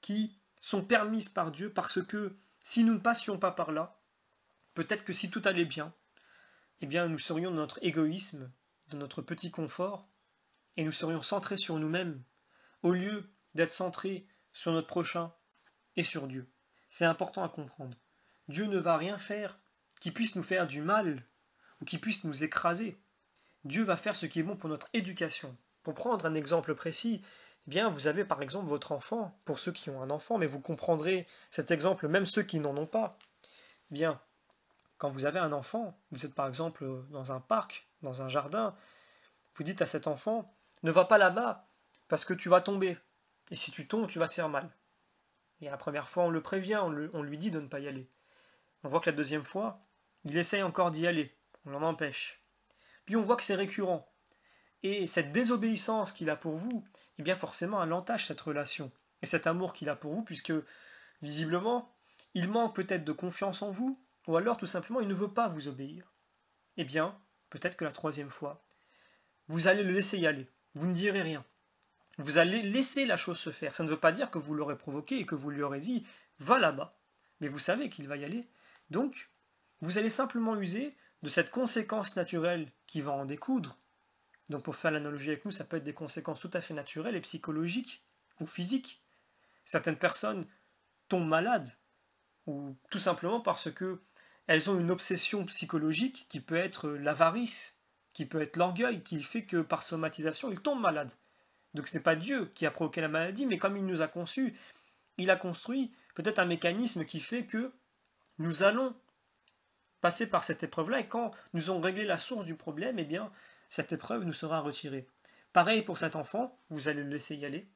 qui sont permises par Dieu parce que si nous ne passions pas par là, Peut-être que si tout allait bien, eh bien nous serions dans notre égoïsme, dans notre petit confort, et nous serions centrés sur nous-mêmes, au lieu d'être centrés sur notre prochain et sur Dieu. C'est important à comprendre. Dieu ne va rien faire qui puisse nous faire du mal ou qui puisse nous écraser. Dieu va faire ce qui est bon pour notre éducation. Pour prendre un exemple précis, eh bien vous avez par exemple votre enfant, pour ceux qui ont un enfant, mais vous comprendrez cet exemple même ceux qui n'en ont pas. Eh bien, quand vous avez un enfant, vous êtes par exemple euh, dans un parc, dans un jardin, vous dites à cet enfant, ne va pas là-bas, parce que tu vas tomber. Et si tu tombes, tu vas se faire mal. Et la première fois, on le prévient, on, lui dit de ne pas y aller. On voit que la deuxième fois, il essaye encore d'y aller, on l'en empêche. Puis on voit que c'est récurrent. Et cette désobéissance qu'il a pour vous, eh bien forcément, elle entache cette relation et cet amour qu'il a pour vous, puisque visiblement, il manque peut-être de confiance en vous, ou alors tout simplement il ne veut pas vous obéir, eh bien, peut-être que la troisième fois, vous allez le laisser y aller, vous ne direz rien. Vous allez laisser la chose se faire. Ça ne veut pas dire que vous l'aurez provoqué et que vous lui aurez dit va là-bas. Mais vous savez qu'il va y aller. Donc, vous allez simplement user de cette conséquence naturelle qui va en découdre. Donc, pour faire l'analogie avec nous, ça peut être des conséquences tout à fait naturelles et psychologiques ou physiques. Certaines personnes tombent malades ou tout simplement parce que elles ont une obsession psychologique qui peut être euh, l'avarice, qui peut être l'orgueil, qui fait que par somatisation, ils tombent malades. Donc ce n'est pas Dieu qui a provoqué la maladie, mais comme il nous a conçus, il a construit peut-être un mécanisme qui fait que nous allons passer par cette épreuve-là, et quand nous aurons réglé la source du problème, eh bien, cette épreuve nous sera retirée. Pareil pour cet enfant, vous allez le laisser y aller,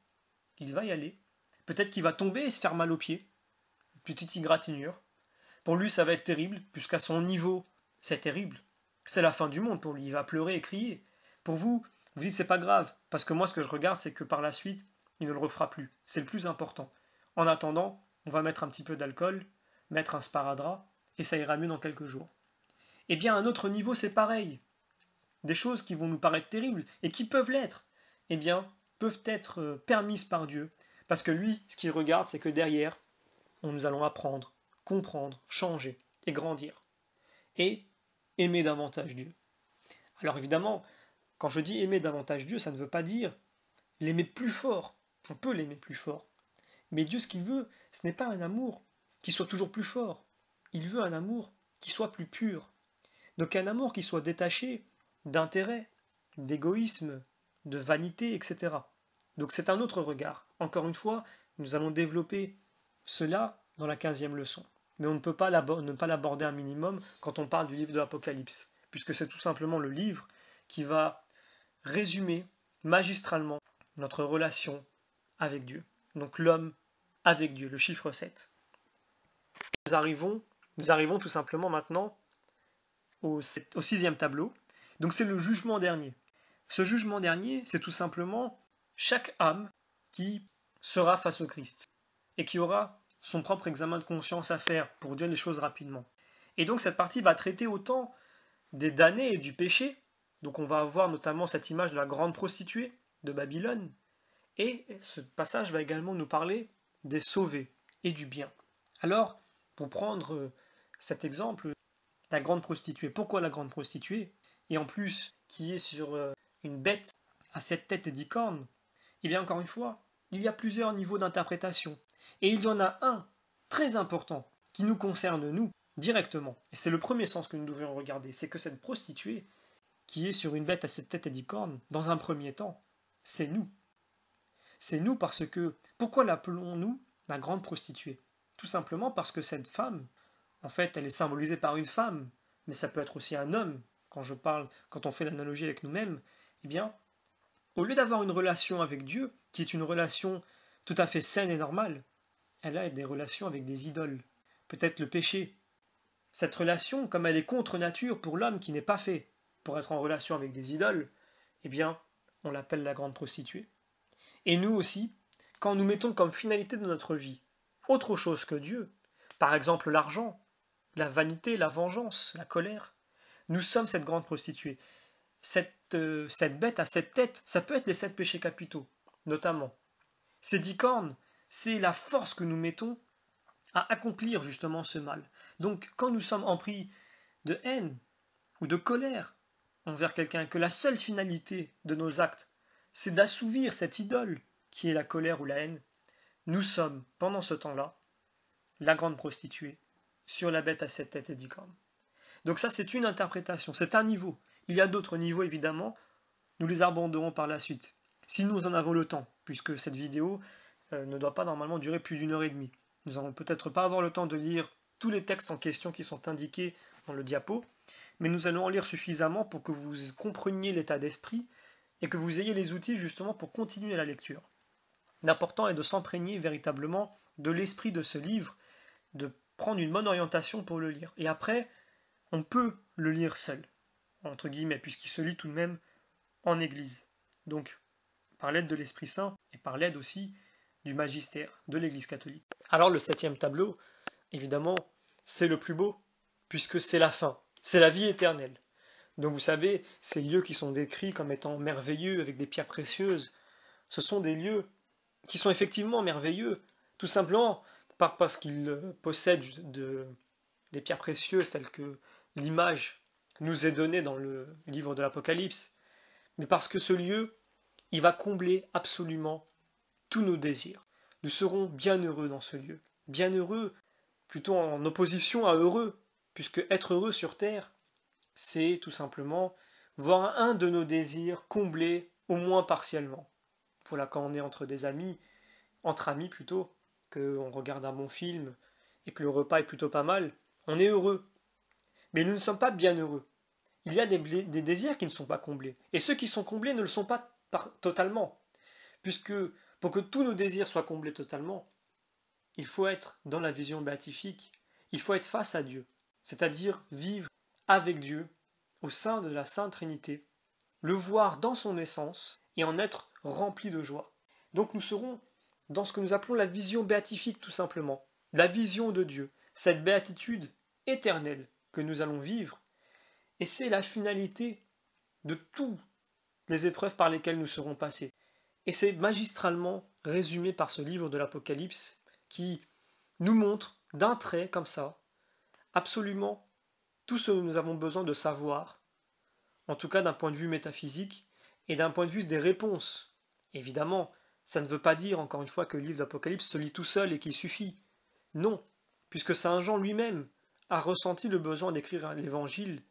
il va y aller. Peut-être qu'il va tomber et se faire mal aux pieds, une petite égratignure. Pour lui, ça va être terrible, puisqu'à son niveau, c'est terrible. C'est la fin du monde pour lui. Il va pleurer et crier. Pour vous, vous dites c'est pas grave, parce que moi, ce que je regarde, c'est que par la suite, il ne le refera plus. C'est le plus important. En attendant, on va mettre un petit peu d'alcool, mettre un sparadrap, et ça ira mieux dans quelques jours. Eh bien, à un autre niveau, c'est pareil. Des choses qui vont nous paraître terribles, et qui peuvent l'être, eh bien, peuvent être euh, permises par Dieu, parce que lui, ce qu'il regarde, c'est que derrière, on nous allons apprendre, comprendre, changer et grandir. Et aimer davantage Dieu. Alors évidemment, quand je dis aimer davantage Dieu, ça ne veut pas dire l'aimer plus fort. On peut l'aimer plus fort. Mais Dieu, ce qu'il veut, ce n'est pas un amour qui soit toujours plus fort. Il veut un amour qui soit plus pur. Donc un amour qui soit détaché d'intérêt, d'égoïsme, de vanité, etc. Donc c'est un autre regard. Encore une fois, nous allons développer cela dans la quinzième leçon mais on ne peut pas ne pas l'aborder un minimum quand on parle du livre de l'Apocalypse, puisque c'est tout simplement le livre qui va résumer magistralement notre relation avec Dieu. Donc l'homme avec Dieu, le chiffre 7. Nous arrivons, nous arrivons tout simplement maintenant au, au sixième tableau. Donc c'est le jugement dernier. Ce jugement dernier, c'est tout simplement chaque âme qui sera face au Christ et qui aura son propre examen de conscience à faire pour dire les choses rapidement. Et donc cette partie va traiter autant des damnés et du péché, donc on va avoir notamment cette image de la grande prostituée de Babylone, et ce passage va également nous parler des sauvés et du bien. Alors, pour prendre cet exemple, la grande prostituée, pourquoi la grande prostituée Et en plus, qui est sur euh, une bête à sept têtes et dix cornes Eh bien, encore une fois, il y a plusieurs niveaux d'interprétation. Et il y en a un très important qui nous concerne, nous, directement. Et c'est le premier sens que nous devrions regarder, c'est que cette prostituée, qui est sur une bête à cette tête et dix cornes, dans un premier temps, c'est nous. C'est nous parce que, pourquoi l'appelons-nous la grande prostituée Tout simplement parce que cette femme, en fait, elle est symbolisée par une femme, mais ça peut être aussi un homme, quand je parle, quand on fait l'analogie avec nous-mêmes, eh bien, au lieu d'avoir une relation avec Dieu, qui est une relation tout à fait saine et normale, elle a des relations avec des idoles, peut-être le péché. Cette relation, comme elle est contre nature pour l'homme qui n'est pas fait pour être en relation avec des idoles, eh bien, on l'appelle la grande prostituée. Et nous aussi, quand nous mettons comme finalité de notre vie autre chose que Dieu, par exemple l'argent, la vanité, la vengeance, la colère, nous sommes cette grande prostituée. Cette, euh, cette bête à cette tête, ça peut être les sept péchés capitaux, notamment. Ces dix cornes, c'est la force que nous mettons à accomplir justement ce mal. Donc quand nous sommes empris de haine ou de colère envers quelqu'un, que la seule finalité de nos actes, c'est d'assouvir cette idole qui est la colère ou la haine, nous sommes, pendant ce temps-là, la grande prostituée sur la bête à sept têtes et dix cornes. Donc ça, c'est une interprétation, c'est un niveau. Il y a d'autres niveaux, évidemment, nous les aborderons par la suite, si nous en avons le temps, puisque cette vidéo euh, ne doit pas normalement durer plus d'une heure et demie. Nous allons peut-être pas avoir le temps de lire tous les textes en question qui sont indiqués dans le diapo, mais nous allons en lire suffisamment pour que vous compreniez l'état d'esprit et que vous ayez les outils justement pour continuer la lecture. L'important est de s'imprégner véritablement de l'esprit de ce livre, de prendre une bonne orientation pour le lire. Et après, on peut le lire seul, entre guillemets, puisqu'il se lit tout de même en Église. Donc, par l'aide de l'Esprit Saint et par l'aide aussi du magistère de l'Église catholique. Alors le septième tableau, évidemment, c'est le plus beau, puisque c'est la fin, c'est la vie éternelle. Donc vous savez, ces lieux qui sont décrits comme étant merveilleux, avec des pierres précieuses, ce sont des lieux qui sont effectivement merveilleux, tout simplement parce qu'ils euh, possèdent des pierres précieuses telles que l'image nous est donnée dans le livre de l'Apocalypse, mais parce que ce lieu, il va combler absolument tous nos désirs. Nous serons bien heureux dans ce lieu. Bien heureux, plutôt en opposition à heureux, puisque être heureux sur Terre, c'est tout simplement voir un de nos désirs comblé au moins partiellement. Voilà quand on est entre des amis, entre amis plutôt, qu'on regarde un bon film et que le repas est plutôt pas mal, on est heureux. Mais nous ne sommes pas bien heureux. Il y a des, désirs qui ne sont pas comblés. Et ceux qui sont comblés ne le sont pas totalement. Puisque pour que tous nos désirs soient comblés totalement, il faut être dans la vision béatifique, il faut être face à Dieu, c'est-à-dire vivre avec Dieu au sein de la Sainte Trinité, le voir dans son essence et en être rempli de joie. Donc nous serons dans ce que nous appelons la vision béatifique tout simplement, la vision de Dieu, cette béatitude éternelle que nous allons vivre, et c'est la finalité de toutes les épreuves par lesquelles nous serons passés. Et c'est magistralement résumé par ce livre de l'Apocalypse qui nous montre d'un trait comme ça absolument tout ce que nous avons besoin de savoir, en tout cas d'un point de vue métaphysique et d'un point de vue des réponses. Évidemment, ça ne veut pas dire encore une fois que le livre d'Apocalypse se lit tout seul et qu'il suffit. Non, puisque Saint Jean lui-même a ressenti le besoin d'écrire l'évangile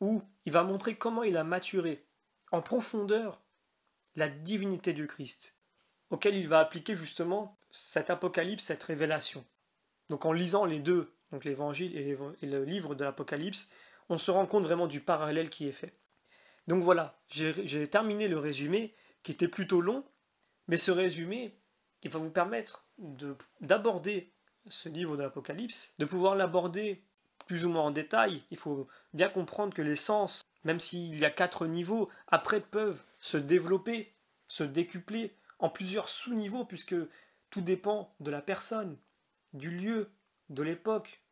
où il va montrer comment il a maturé en profondeur la divinité du Christ, auquel il va appliquer justement cet apocalypse, cette révélation. Donc en lisant les deux, donc l'évangile et le livre de l'Apocalypse, on se rend compte vraiment du parallèle qui est fait. Donc voilà, j'ai terminé le résumé qui était plutôt long, mais ce résumé, il va vous permettre d'aborder ce livre de l'Apocalypse, de pouvoir l'aborder plus ou moins en détail. Il faut bien comprendre que l'essence même s'il y a quatre niveaux, après peuvent se développer, se décupler en plusieurs sous-niveaux, puisque tout dépend de la personne, du lieu, de l'époque,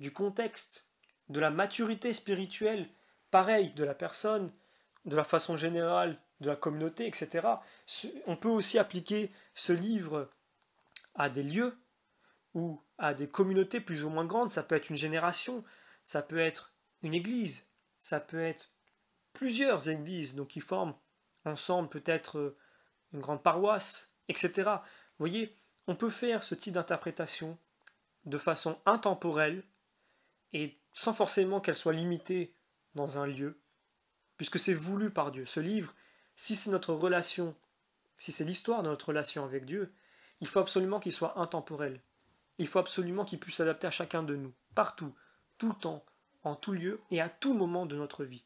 du contexte, de la maturité spirituelle, pareil, de la personne, de la façon générale, de la communauté, etc. On peut aussi appliquer ce livre à des lieux ou à des communautés plus ou moins grandes. Ça peut être une génération, ça peut être une église, ça peut être plusieurs églises, donc qui forment ensemble peut-être euh, une grande paroisse, etc. Vous voyez, on peut faire ce type d'interprétation de façon intemporelle et sans forcément qu'elle soit limitée dans un lieu, puisque c'est voulu par Dieu. Ce livre, si c'est notre relation, si c'est l'histoire de notre relation avec Dieu, il faut absolument qu'il soit intemporel. Il faut absolument qu'il puisse s'adapter à chacun de nous, partout, tout le temps, en tout lieu et à tout moment de notre vie.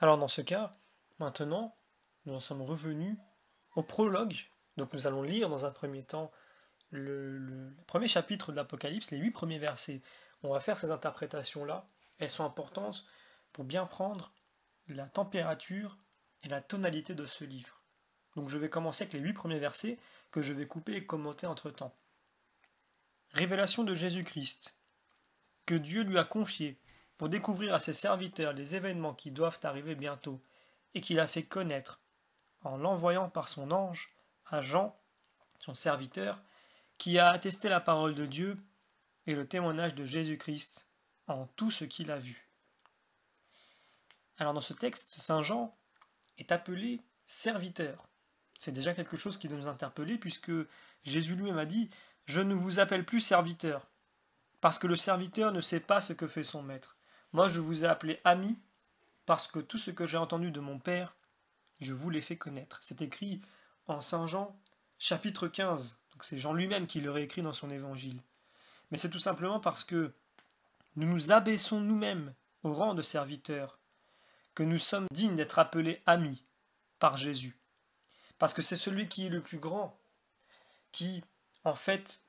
Alors dans ce cas, maintenant, nous en sommes revenus au prologue. Donc nous allons lire dans un premier temps le, premier chapitre de l'Apocalypse, les huit premiers versets. On va faire ces interprétations-là. Elles sont importantes pour bien prendre la température et la tonalité de ce livre. Donc je vais commencer avec les huit premiers versets que je vais couper et commenter entre-temps. Révélation de Jésus-Christ, que Dieu lui a confiée pour découvrir à ses serviteurs les événements qui doivent arriver bientôt, et qu'il a fait connaître, en l'envoyant par son ange à Jean, son serviteur, qui a attesté la parole de Dieu et le témoignage de Jésus-Christ en tout ce qu'il a vu. Alors dans ce texte, Saint Jean est appelé serviteur. C'est déjà quelque chose qui doit nous interpeller puisque Jésus lui-même a dit ⁇ Je ne vous appelle plus serviteur ⁇ parce que le serviteur ne sait pas ce que fait son maître. Moi, je vous ai appelé ami parce que tout ce que j'ai entendu de mon Père, je vous l'ai fait connaître. C'est écrit en Saint Jean, chapitre 15. c'est Jean lui-même qui l'aurait écrit dans son évangile. Mais c'est tout simplement parce que nous nous abaissons nous-mêmes au rang de serviteurs que nous sommes dignes d'être appelés amis par Jésus. Parce que c'est celui qui est le plus grand, qui, en fait,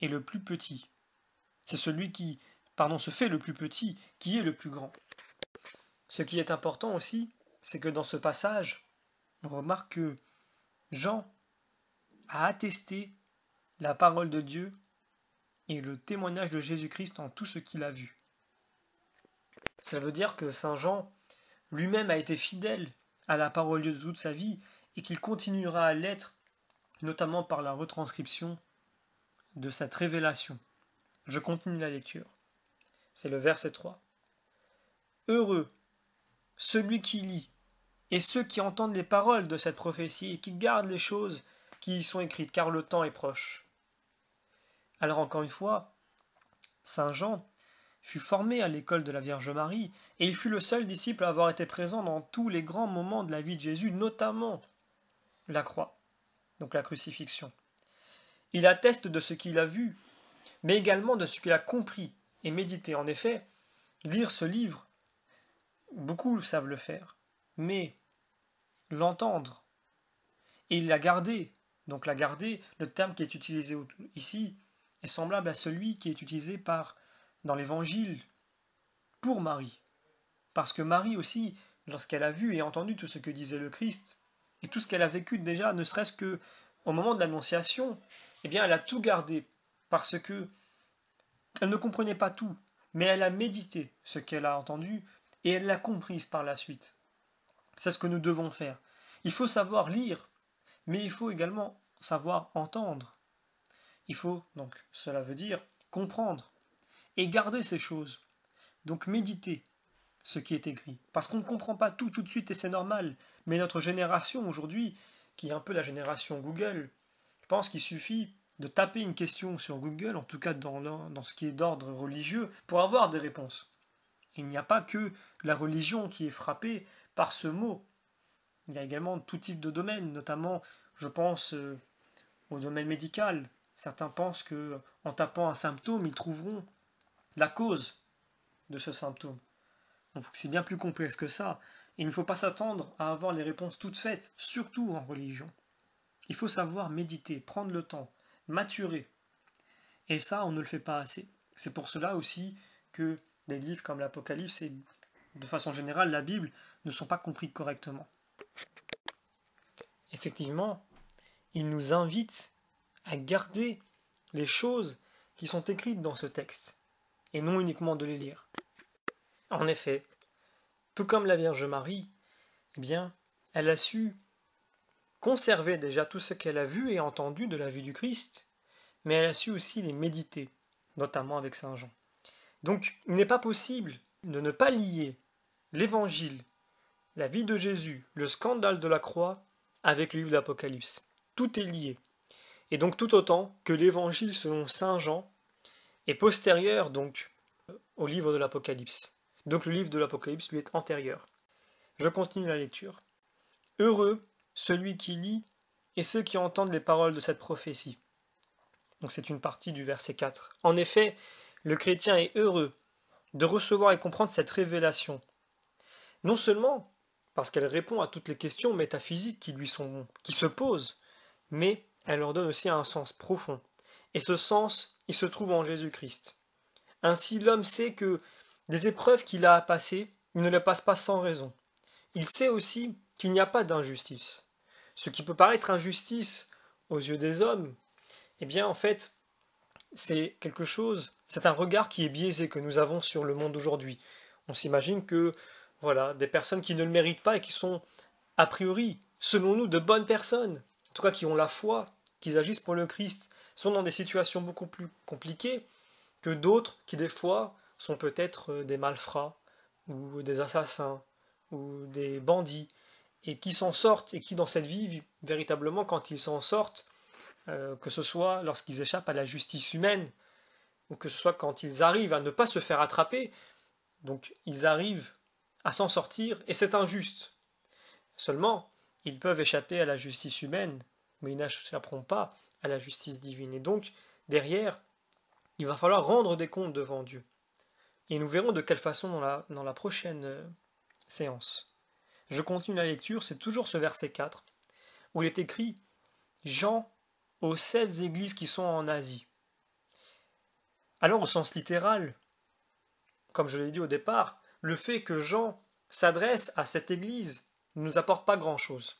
est le plus petit. C'est celui qui pardon, se fait le plus petit, qui est le plus grand. Ce qui est important aussi, c'est que dans ce passage, on remarque que Jean a attesté la parole de Dieu et le témoignage de Jésus-Christ en tout ce qu'il a vu. Ça veut dire que Saint Jean lui-même a été fidèle à la parole de Dieu toute sa vie et qu'il continuera à l'être, notamment par la retranscription de cette révélation. Je continue la lecture. C'est le verset 3. Heureux celui qui lit et ceux qui entendent les paroles de cette prophétie et qui gardent les choses qui y sont écrites, car le temps est proche. Alors encore une fois, Saint Jean fut formé à l'école de la Vierge Marie, et il fut le seul disciple à avoir été présent dans tous les grands moments de la vie de Jésus, notamment la croix, donc la crucifixion. Il atteste de ce qu'il a vu, mais également de ce qu'il a compris et méditer. En effet, lire ce livre, beaucoup savent le faire, mais l'entendre et la garder, donc la garder, le terme qui est utilisé ici est semblable à celui qui est utilisé par dans l'évangile pour Marie. Parce que Marie aussi, lorsqu'elle a vu et entendu tout ce que disait le Christ, et tout ce qu'elle a vécu déjà, ne serait-ce que au moment de l'Annonciation, eh bien, elle a tout gardé, parce que elle ne comprenait pas tout, mais elle a médité ce qu'elle a entendu et elle l'a comprise par la suite. C'est ce que nous devons faire. Il faut savoir lire, mais il faut également savoir entendre. Il faut donc, cela veut dire, comprendre et garder ces choses. Donc méditer ce qui est écrit. Parce qu'on ne comprend pas tout tout de suite et c'est normal. Mais notre génération aujourd'hui, qui est un peu la génération Google, pense qu'il suffit de taper une question sur Google, en tout cas dans, dans ce qui est d'ordre religieux, pour avoir des réponses. Il n'y a pas que la religion qui est frappée par ce mot. Il y a également tout type de domaine, notamment, je pense, euh, au domaine médical. Certains pensent que tapant un symptôme, ils trouveront la cause de ce symptôme. Donc c'est bien plus complexe que ça. il ne faut pas s'attendre à avoir les réponses toutes faites, surtout en religion. Il faut savoir méditer, prendre le temps, maturer. Et ça, on ne le fait pas assez. C'est pour cela aussi que des livres comme l'Apocalypse et de façon générale la Bible ne sont pas compris correctement. Effectivement, il nous invite à garder les choses qui sont écrites dans ce texte, et non uniquement de les lire. En effet, tout comme la Vierge Marie, eh bien, elle a su conservait déjà tout ce qu'elle a vu et entendu de la vie du Christ, mais elle a su aussi les méditer, notamment avec Saint Jean. Donc il n'est pas possible de ne pas lier l'Évangile, la vie de Jésus, le scandale de la croix avec le livre de l'Apocalypse. Tout est lié. Et donc tout autant que l'Évangile selon Saint Jean est postérieur donc au livre de l'Apocalypse. Donc le livre de l'Apocalypse lui est antérieur. Je continue la lecture. Heureux celui qui lit et ceux qui entendent les paroles de cette prophétie. Donc c'est une partie du verset 4. En effet, le chrétien est heureux de recevoir et comprendre cette révélation. Non seulement parce qu'elle répond à toutes les questions métaphysiques qui lui sont qui se posent, mais elle leur donne aussi un sens profond. Et ce sens, il se trouve en Jésus-Christ. Ainsi l'homme sait que des épreuves qu'il a à passer, il ne les passe pas sans raison. Il sait aussi qu'il n'y a pas d'injustice. Ce qui peut paraître injustice aux yeux des hommes, eh bien en fait, c'est quelque chose, c'est un regard qui est biaisé que nous avons sur le monde aujourd'hui. On s'imagine que voilà, des personnes qui ne le méritent pas et qui sont a priori, selon nous, de bonnes personnes, en tout cas qui ont la foi, qui agissent pour le Christ, sont dans des situations beaucoup plus compliquées que d'autres qui des fois sont peut-être euh, des malfrats ou des assassins ou des bandits et qui s'en sortent et qui dans cette vie véritablement quand ils s'en sortent, euh, que ce soit lorsqu'ils échappent à la justice humaine ou que ce soit quand ils arrivent à ne pas se faire attraper, donc ils arrivent à s'en sortir et c'est injuste. Seulement, ils peuvent échapper à la justice humaine, mais ils n'échapperont pas à la justice divine. Et donc, derrière, il va falloir rendre des comptes devant Dieu. Et nous verrons de quelle façon dans la, dans la prochaine euh, séance. Je continue la lecture, c'est toujours ce verset 4, où il est écrit Jean aux 16 églises qui sont en Asie. Alors au sens littéral, comme je l'ai dit au départ, le fait que Jean s'adresse à cette église ne nous apporte pas grand-chose,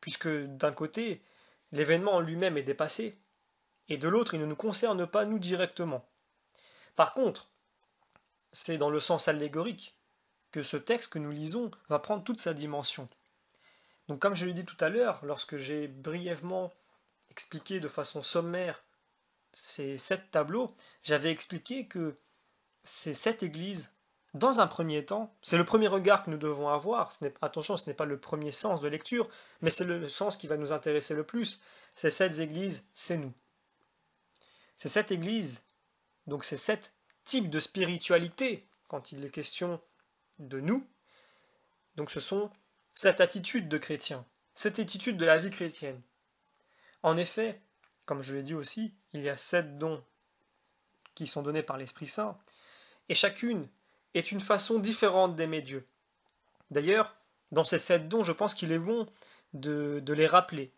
puisque d'un côté, l'événement en lui-même est dépassé, et de l'autre, il ne nous concerne pas nous directement. Par contre, c'est dans le sens allégorique que ce texte que nous lisons va prendre toute sa dimension. Donc comme je l'ai dit tout à l'heure, lorsque j'ai brièvement expliqué de façon sommaire ces sept tableaux, j'avais expliqué que c'est cette Église, dans un premier temps, c'est le premier regard que nous devons avoir, ce attention, ce n'est pas le premier sens de lecture, mais c'est le sens qui va nous intéresser le plus, c'est cette Église, c'est nous. C'est cette Église, donc c'est sept types de spiritualité, quand il est question de nous. Donc ce sont cette attitude de chrétien, cette attitude de la vie chrétienne. En effet, comme je l'ai dit aussi, il y a sept dons qui sont donnés par l'Esprit Saint, et chacune est une façon différente d'aimer Dieu. D'ailleurs, dans ces sept dons, je pense qu'il est bon de, de, les rappeler.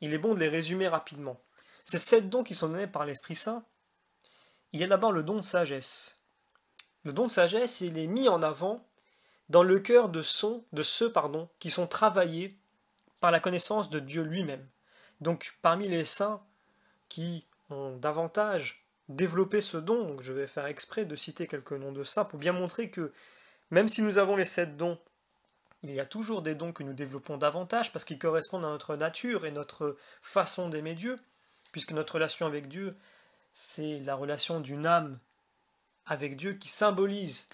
Il est bon de les résumer rapidement. Ces sept dons qui sont donnés par l'Esprit Saint, il y a d'abord le don de sagesse. Le don de sagesse, il est mis en avant dans le cœur de, son, de ceux pardon, qui sont travaillés par la connaissance de Dieu lui-même. Donc parmi les saints qui ont davantage développé ce don, je vais faire exprès de citer quelques noms de saints pour bien montrer que même si nous avons les sept dons, il y a toujours des dons que nous développons davantage parce qu'ils correspondent à notre nature et notre façon d'aimer Dieu, puisque notre relation avec Dieu, c'est la relation d'une âme avec Dieu qui symbolise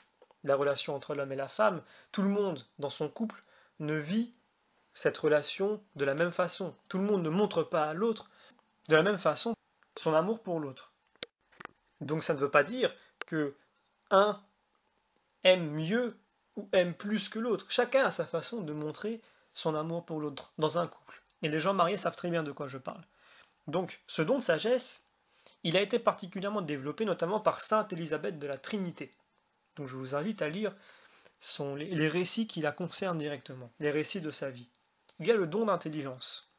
la relation entre l'homme et la femme, tout le monde dans son couple ne vit cette relation de la même façon. Tout le monde ne montre pas à l'autre de la même façon son amour pour l'autre. Donc ça ne veut pas dire que un aime mieux ou aime plus que l'autre. Chacun a sa façon de montrer son amour pour l'autre dans un couple. Et les gens mariés savent très bien de quoi je parle. Donc ce don de sagesse, il a été particulièrement développé notamment par Sainte Élisabeth de la Trinité. Donc je vous invite à lire sont les, les récits qui la concernent directement, les récits de sa vie. Il y a le don d'intelligence.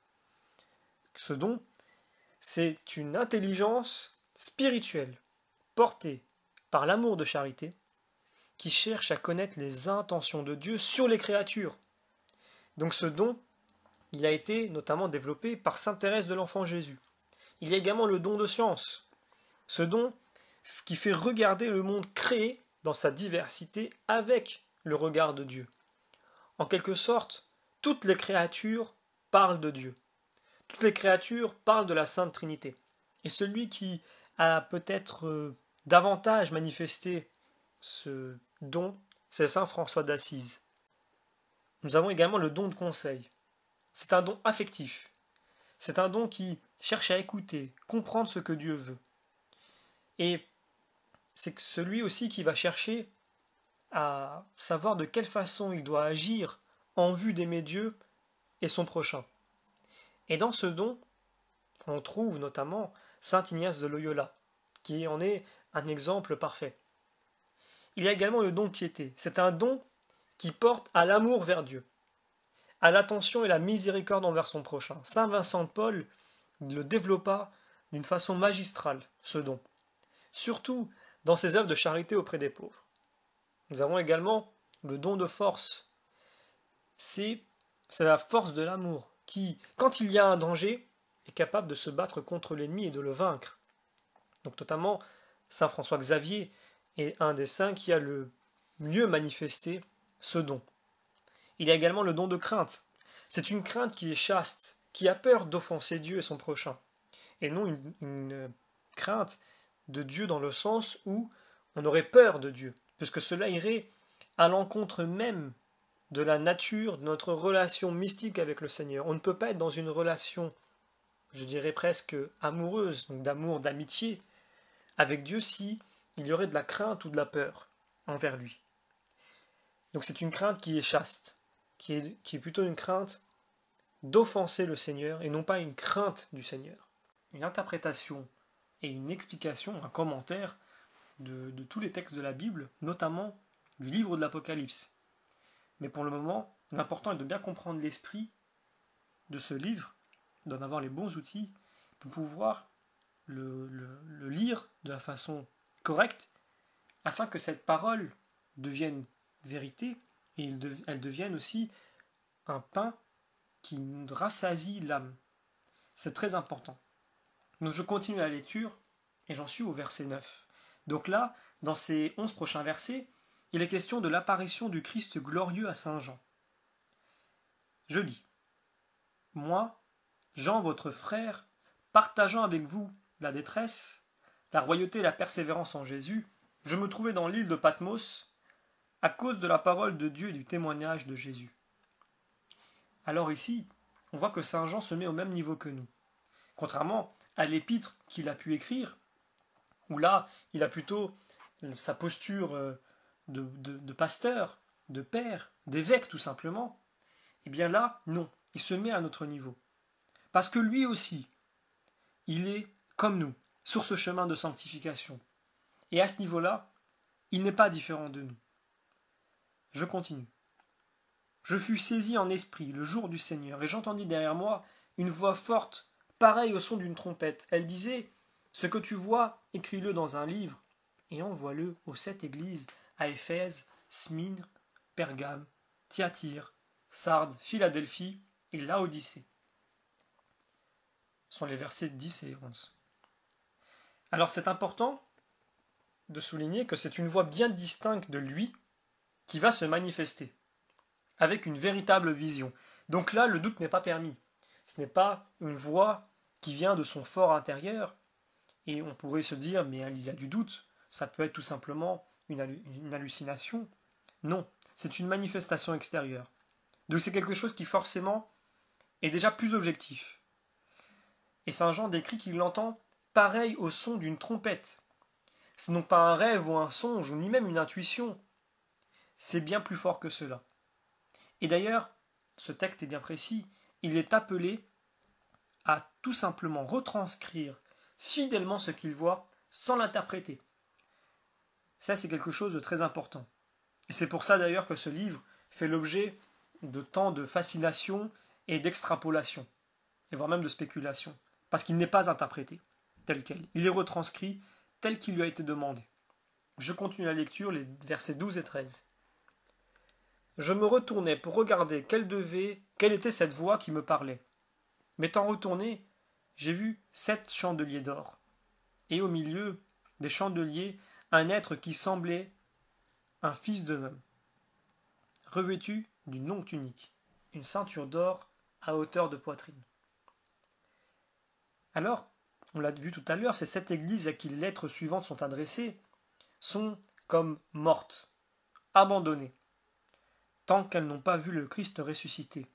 Ce don, c'est une intelligence spirituelle, portée par l'amour de charité, qui cherche à connaître les intentions de Dieu sur les créatures. Donc ce don, il a été notamment développé par Sainte Thérèse de l'Enfant Jésus. Il y a également le don de science, ce don qui fait regarder le monde créé dans sa diversité avec le regard de Dieu. En quelque sorte, toutes les créatures parlent de Dieu. Toutes les créatures parlent de la Sainte Trinité. Et celui qui a peut-être euh, davantage manifesté ce don, c'est Saint François d'Assise. Nous avons également le don de conseil. C'est un don affectif. C'est un don qui cherche à écouter, comprendre ce que Dieu veut. Et c'est celui aussi qui va chercher à savoir de quelle façon il doit agir en vue d'aimer Dieu et son prochain. Et dans ce don, on trouve notamment Saint Ignace de Loyola, qui en est un exemple parfait. Il y a également le don de piété. C'est un don qui porte à l'amour vers Dieu, à l'attention et la miséricorde envers son prochain. Saint Vincent de Paul le développa d'une façon magistrale, ce don. Surtout dans ses œuvres de charité auprès des pauvres. Nous avons également le don de force. C'est la force de l'amour qui, quand il y a un danger, est capable de se battre contre l'ennemi et de le vaincre. Donc notamment, Saint François Xavier est un des saints qui a le mieux manifesté ce don. Il y a également le don de crainte. C'est une crainte qui est chaste, qui a peur d'offenser Dieu et son prochain, et non une, une crainte de Dieu dans le sens où on aurait peur de Dieu, puisque cela irait à l'encontre même de la nature, de notre relation mystique avec le Seigneur. On ne peut pas être dans une relation, je dirais presque amoureuse, donc d'amour, d'amitié, avec Dieu si il y aurait de la crainte ou de la peur envers lui. Donc c'est une crainte qui est chaste, qui est, qui est plutôt une crainte d'offenser le Seigneur et non pas une crainte du Seigneur. Une interprétation et une explication, un commentaire de, tous les textes de la Bible, notamment du livre de l'Apocalypse. Mais pour le moment, l'important est de bien comprendre l'esprit de ce livre, d'en avoir les bons outils pour pouvoir le, le lire de la façon correcte, afin que cette parole devienne vérité et elle devienne aussi un pain qui rassasie l'âme. C'est très important. Donc je continue la lecture et j'en suis au verset 9. Donc là, dans ces onze prochains versets, il est question de l'apparition du Christ glorieux à Saint Jean. Je dis, Moi, Jean votre frère, partageant avec vous la détresse, la royauté et la persévérance en Jésus, je me trouvais dans l'île de Patmos à cause de la parole de Dieu et du témoignage de Jésus. Alors ici, on voit que Saint Jean se met au même niveau que nous. Contrairement à l'épître qu'il a pu écrire, où là, il a plutôt sa posture euh, de, pasteur, de père, d'évêque tout simplement, eh bien là, non, il se met à notre niveau. Parce que lui aussi, il est comme nous, sur ce chemin de sanctification. Et à ce niveau-là, il n'est pas différent de nous. Je continue. Je fus saisi en esprit le jour du Seigneur, et j'entendis derrière moi une voix forte pareil au son d'une trompette. Elle disait Ce que tu vois, écris-le dans un livre et envoie-le aux sept églises à Éphèse, Smyrne, Pergame, Thyatire, Sardes, Philadelphie et Laodicée. sont les versets 10 et 11. Alors c'est important de souligner que c'est une voix bien distincte de lui qui va se manifester, avec une véritable vision. Donc là, le doute n'est pas permis. Ce n'est pas une voix qui vient de son fort intérieur. Et on pourrait se dire, mais il y a du doute, ça peut être tout simplement une, hallucination. Non, c'est une manifestation extérieure. Donc c'est quelque chose qui forcément est déjà plus objectif. Et Saint Jean décrit qu'il l'entend pareil au son d'une trompette. Ce n'est pas un rêve ou un songe, ou ni même une intuition. C'est bien plus fort que cela. Et d'ailleurs, ce texte est bien précis, il est appelé à tout simplement retranscrire fidèlement ce qu'il voit sans l'interpréter. Ça, c'est quelque chose de très important. Et c'est pour ça d'ailleurs que ce livre fait l'objet de tant de fascination et d'extrapolation, et voire même de spéculation, parce qu'il n'est pas interprété tel quel. Il est retranscrit tel qu'il lui a été demandé. Je continue la lecture, les versets 12 et 13. Je me retournai pour regarder quelle devait, quelle était cette voix qui me parlait. M'étant retourné, j'ai vu sept chandeliers d'or, et au milieu des chandeliers un être qui semblait un fils de homme, revêtu d'une longue tunique, une ceinture d'or à hauteur de poitrine. Alors, on l'a vu tout à l'heure, ces sept églises à qui les lettres suivantes sont adressées, sont comme mortes, abandonnées, tant qu'elles n'ont pas vu le Christ ressuscité,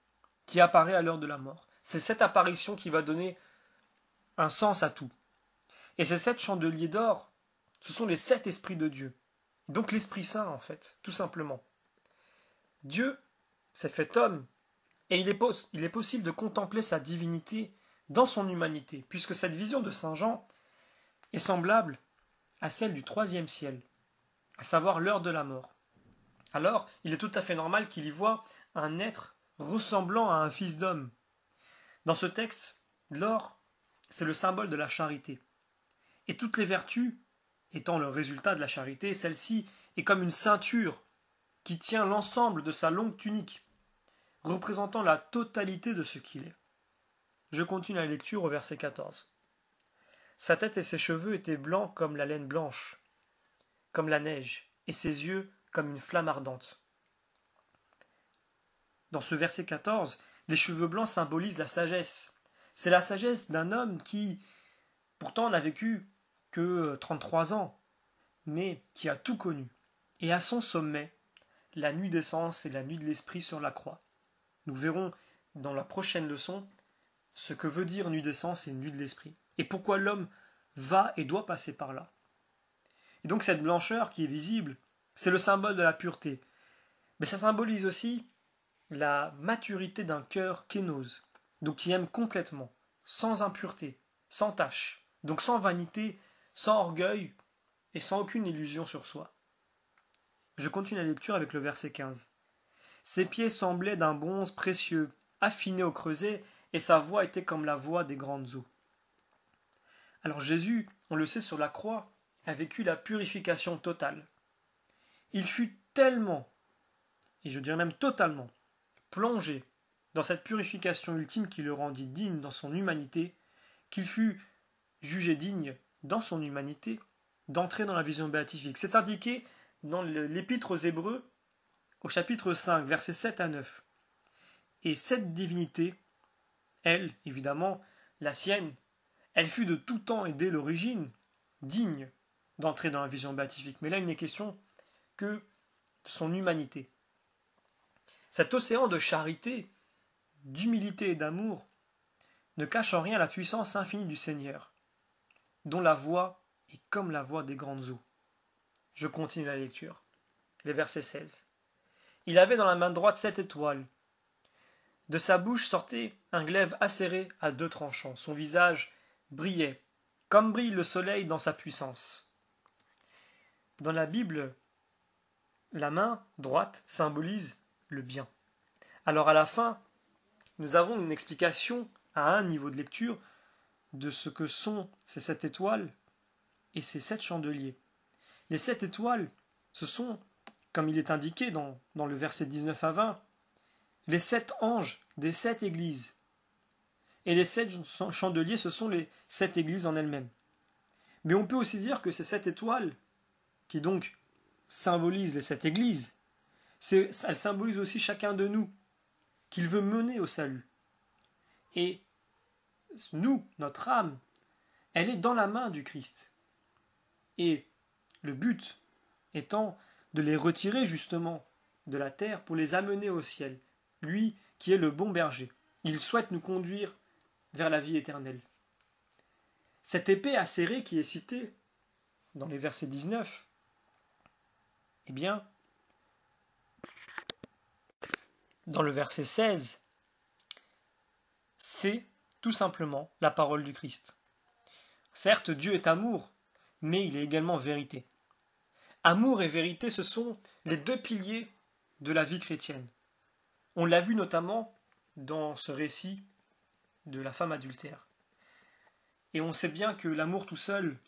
qui apparaît à l'heure de la mort, c'est cette apparition qui va donner un sens à tout. Et ces sept chandeliers d'or, ce sont les sept esprits de Dieu. Donc l'Esprit Saint, en fait, tout simplement. Dieu s'est fait homme, et il est, possible de contempler sa divinité dans son humanité, puisque cette vision de Saint Jean est semblable à celle du troisième ciel, à savoir l'heure de la mort. Alors, il est tout à fait normal qu'il y voit un être ressemblant à un fils d'homme, dans ce texte, l'or, c'est le symbole de la charité. Et toutes les vertus étant le résultat de la charité, celle-ci est comme une ceinture qui tient l'ensemble de sa longue tunique, représentant la totalité de ce qu'il est. Je continue la lecture au verset 14. Sa tête et ses cheveux étaient blancs comme la laine blanche, comme la neige, et ses yeux comme une flamme ardente. Dans ce verset 14, les cheveux blancs symbolisent la sagesse. C'est la sagesse d'un homme qui, pourtant, n'a vécu que 33 euh, ans, mais qui a tout connu. Et à son sommet, la nuit des sens et la nuit de l'esprit sur la croix. Nous verrons dans la prochaine leçon ce que veut dire nuit des sens et nuit de l'esprit, et pourquoi l'homme va et doit passer par là. Et donc cette blancheur qui est visible, c'est le symbole de la pureté, mais ça symbolise aussi la maturité d'un cœur kénose, donc qui aime complètement, sans impureté, sans tache, donc sans vanité, sans orgueil et sans aucune illusion sur soi. Je continue la lecture avec le verset 15. Ses pieds semblaient d'un bronze précieux, affiné au creuset, et sa voix était comme la voix des grandes eaux. Alors Jésus, on le sait sur la croix, a vécu la purification totale. Il fut tellement, et je dirais même totalement, plongé dans cette purification ultime qui le rendit digne dans son humanité, qu'il fut jugé digne dans son humanité d'entrer dans la vision béatifique. C'est indiqué dans l'épître aux Hébreux au chapitre 5, versets 7 à 9. Et cette divinité, elle, évidemment, la sienne, elle fut de tout temps et dès l'origine digne d'entrer dans la vision béatifique. Mais là, il n'est question que de son humanité. Cet océan de charité, d'humilité et d'amour ne cache en rien la puissance infinie du Seigneur, dont la voix est comme la voix des grandes eaux. Je continue la lecture. Les versets 16. Il avait dans la main droite sept étoiles. De sa bouche sortait un glaive acéré à deux tranchants. Son visage brillait, comme brille le soleil dans sa puissance. Dans la Bible, la main droite symbolise le bien. Alors à la fin, nous avons une explication à un niveau de lecture de ce que sont ces sept étoiles et ces sept chandeliers. Les sept étoiles, ce sont, comme il est indiqué dans, dans le verset 19 à 20, les sept anges des sept églises. Et les sept chandeliers, ce sont les sept églises en elles-mêmes. Mais on peut aussi dire que ces sept étoiles, qui donc symbolisent les sept églises, elle symbolise aussi chacun de nous qu'il veut mener au salut. Et nous, notre âme, elle est dans la main du Christ. Et le but étant de les retirer justement de la terre pour les amener au ciel, lui qui est le bon berger. Il souhaite nous conduire vers la vie éternelle. Cette épée acérée qui est citée dans les versets 19, eh bien, dans le verset 16, c'est tout simplement la parole du Christ. Certes, Dieu est amour, mais il est également vérité. Amour et vérité, ce sont les deux piliers de la vie chrétienne. On l'a vu notamment dans ce récit de la femme adultère. Et on sait bien que l'amour tout seul,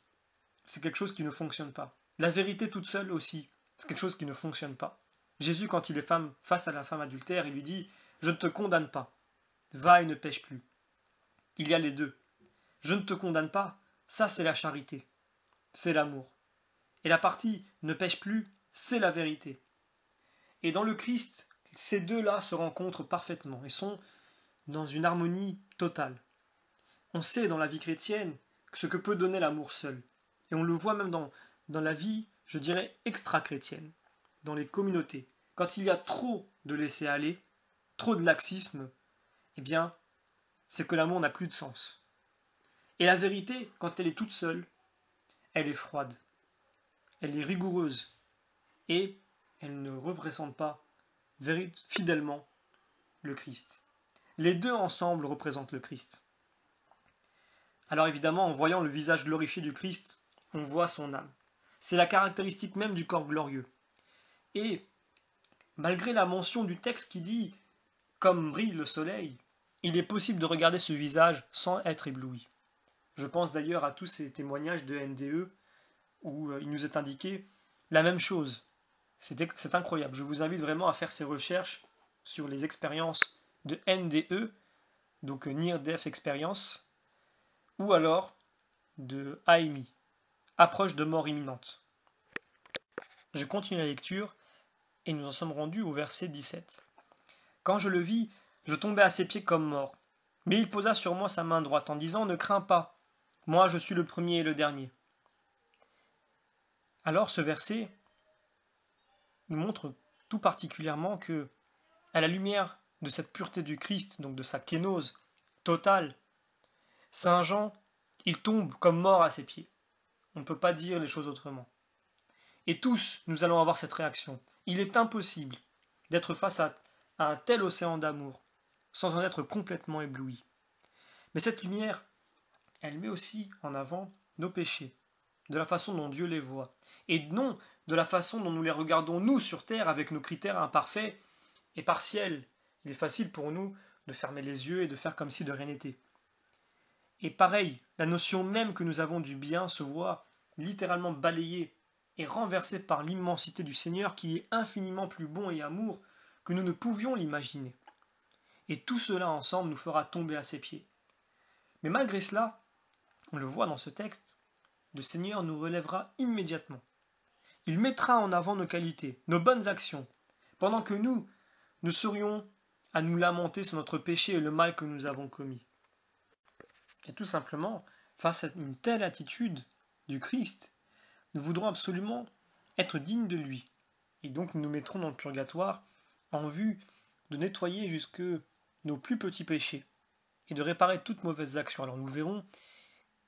c'est quelque chose qui ne fonctionne pas. La vérité toute seule aussi, c'est quelque chose qui ne fonctionne pas. Jésus, quand il est femme, face à la femme adultère, il lui dit Je ne te condamne pas, va et ne pêche plus. Il y a les deux. Je ne te condamne pas, ça c'est la charité, c'est l'amour. Et la partie ne pêche plus, c'est la vérité. Et dans le Christ, ces deux-là se rencontrent parfaitement et sont dans une harmonie totale. On sait dans la vie chrétienne ce que peut donner l'amour seul. Et on le voit même dans, dans la vie, je dirais, extra-chrétienne dans les communautés, quand il y a trop de laisser-aller, trop de laxisme, eh bien, c'est que l'amour n'a plus de sens. Et la vérité, quand elle est toute seule, elle est froide, elle est rigoureuse, et elle ne représente pas fidèlement le Christ. Les deux ensemble représentent le Christ. Alors évidemment, en voyant le visage glorifié du Christ, on voit son âme. C'est la caractéristique même du corps glorieux. Et malgré la mention du texte qui dit Comme brille le soleil, il est possible de regarder ce visage sans être ébloui. Je pense d'ailleurs à tous ces témoignages de NDE où euh, il nous est indiqué la même chose. C'est incroyable. Je vous invite vraiment à faire ces recherches sur les expériences de NDE, donc euh, Near Death Experience, ou alors de AMI, Approche de mort imminente. Je continue la lecture et nous en sommes rendus au verset 17. Quand je le vis, je tombai à ses pieds comme mort. Mais il posa sur moi sa main droite en disant Ne crains pas, moi je suis le premier et le dernier. Alors ce verset nous montre tout particulièrement que, à la lumière de cette pureté du Christ, donc de sa kénose totale, Saint Jean, il tombe comme mort à ses pieds. On ne peut pas dire les choses autrement. Et tous, nous allons avoir cette réaction. Il est impossible d'être face à, un tel océan d'amour sans en être complètement ébloui. Mais cette lumière, elle met aussi en avant nos péchés, de la façon dont Dieu les voit, et non de la façon dont nous les regardons nous sur Terre avec nos critères imparfaits et partiels. Il est facile pour nous de fermer les yeux et de faire comme si de rien n'était. Et pareil, la notion même que nous avons du bien se voit littéralement balayée et renversé par l'immensité du Seigneur qui est infiniment plus bon et amour que nous ne pouvions l'imaginer. Et tout cela ensemble nous fera tomber à ses pieds. Mais malgré cela, on le voit dans ce texte, le Seigneur nous relèvera immédiatement. Il mettra en avant nos qualités, nos bonnes actions, pendant que nous, nous serions à nous lamenter sur notre péché et le mal que nous avons commis. Et tout simplement, face à une telle attitude du Christ, nous voudrons absolument être dignes de lui, et donc nous nous mettrons dans le purgatoire en vue de nettoyer jusque nos plus petits péchés et de réparer toutes mauvaises actions. Alors nous verrons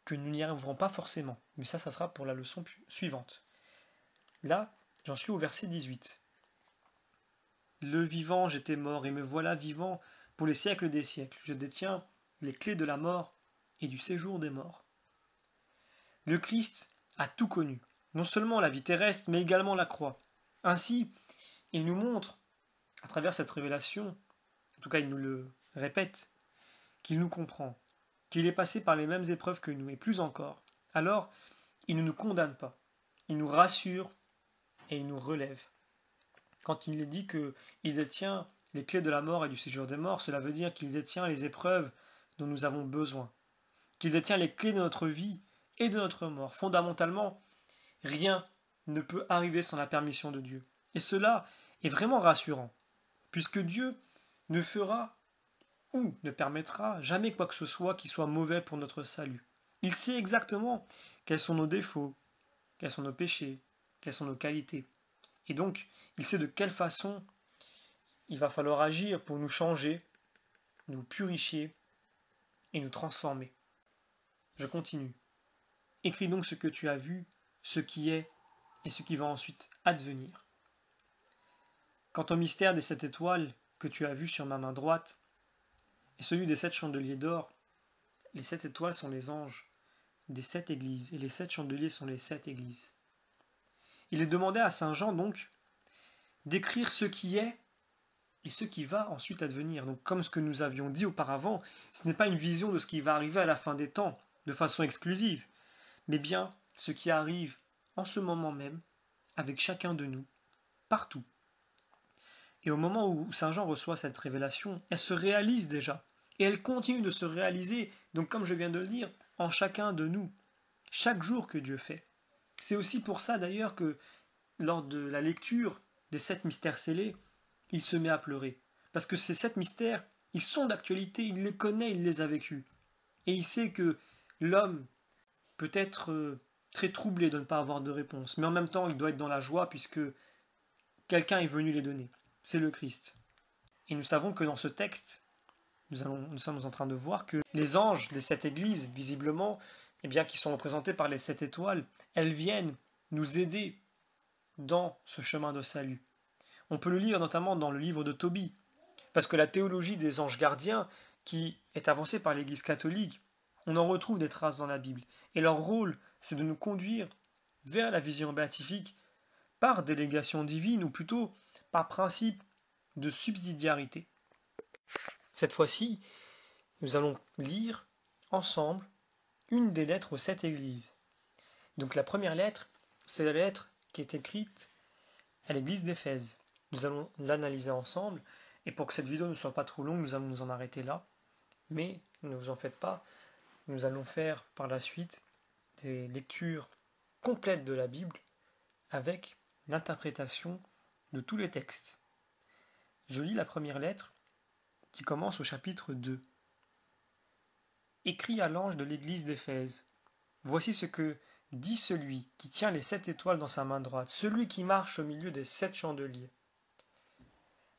que nous n'y arriverons pas forcément, mais ça, ça sera pour la leçon suivante. Là, j'en suis au verset 18. Le vivant, j'étais mort, et me voilà vivant pour les siècles des siècles. Je détiens les clés de la mort et du séjour des morts. Le Christ a tout connu, non seulement la vie terrestre, mais également la croix. Ainsi, il nous montre, à travers cette révélation, en tout cas il nous le répète, qu'il nous comprend, qu'il est passé par les mêmes épreuves que nous, et plus encore. Alors, il ne nous condamne pas, il nous rassure et il nous relève. Quand il dit qu'il détient les clés de la mort et du séjour des morts, cela veut dire qu'il détient les épreuves dont nous avons besoin, qu'il détient les clés de notre vie et de notre mort. Fondamentalement, Rien ne peut arriver sans la permission de Dieu. Et cela est vraiment rassurant, puisque Dieu ne fera ou ne permettra jamais quoi que ce soit qui soit mauvais pour notre salut. Il sait exactement quels sont nos défauts, quels sont nos péchés, quelles sont nos qualités. Et donc, il sait de quelle façon il va falloir agir pour nous changer, nous purifier et nous transformer. Je continue. Écris donc ce que tu as vu, ce qui est et ce qui va ensuite advenir. Quant au mystère des sept étoiles que tu as vu sur ma main droite, et celui des sept chandeliers d'or, les sept étoiles sont les anges des sept églises, et les sept chandeliers sont les sept églises. Il est demandé à Saint Jean donc d'écrire ce qui est et ce qui va ensuite advenir. Donc comme ce que nous avions dit auparavant, ce n'est pas une vision de ce qui va arriver à la fin des temps, de façon exclusive, mais bien ce qui arrive en ce moment même avec chacun de nous, partout. Et au moment où Saint Jean reçoit cette révélation, elle se réalise déjà, et elle continue de se réaliser, donc comme je viens de le dire, en chacun de nous, chaque jour que Dieu fait. C'est aussi pour ça d'ailleurs que lors de la lecture des sept mystères scellés, il se met à pleurer. Parce que ces sept mystères, ils sont d'actualité, il les connaît, il les a vécus. Et il sait que l'homme peut être euh, très troublé de ne pas avoir de réponse, mais en même temps il doit être dans la joie puisque quelqu'un est venu les donner. C'est le Christ. Et nous savons que dans ce texte, nous, sommes en train de voir que les anges des sept églises, visiblement, eh bien, qui sont représentés par les sept étoiles, elles viennent nous aider dans ce chemin de salut. On peut le lire notamment dans le livre de Tobie, parce que la théologie des anges gardiens, qui est avancée par l'Église catholique, on en retrouve des traces dans la Bible. Et leur rôle c'est de nous conduire vers la vision béatifique par délégation divine ou plutôt par principe de subsidiarité. Cette fois-ci, nous allons lire ensemble une des lettres aux sept églises. Donc la première lettre, c'est la lettre qui est écrite à l'église d'Éphèse. Nous allons l'analyser ensemble, et pour que cette vidéo ne soit pas trop longue, nous allons nous en arrêter là. Mais ne vous en faites pas, nous allons faire par la suite des lectures complètes de la Bible avec l'interprétation de tous les textes. Je lis la première lettre qui commence au chapitre 2. Écrit à l'ange de l'église d'Éphèse. Voici ce que dit celui qui tient les sept étoiles dans sa main droite, celui qui marche au milieu des sept chandeliers.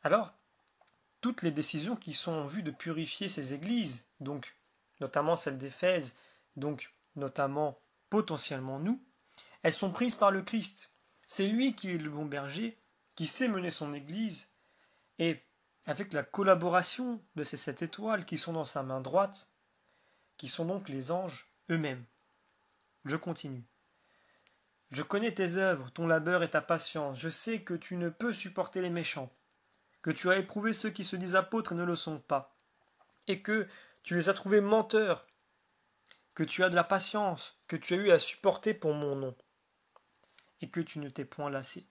Alors, toutes les décisions qui sont en vue de purifier ces églises, donc notamment celle d'Éphèse, donc notamment potentiellement nous, elles sont prises par le Christ. C'est lui qui est le bon berger, qui sait mener son Église, et avec la collaboration de ces sept étoiles qui sont dans sa main droite, qui sont donc les anges eux-mêmes. Je continue. Je connais tes œuvres, ton labeur et ta patience, je sais que tu ne peux supporter les méchants, que tu as éprouvé ceux qui se disent apôtres et ne le sont pas, et que tu les as trouvés menteurs, que tu as de la patience, que tu as eu à supporter pour mon nom, et que tu ne t'es point lassé.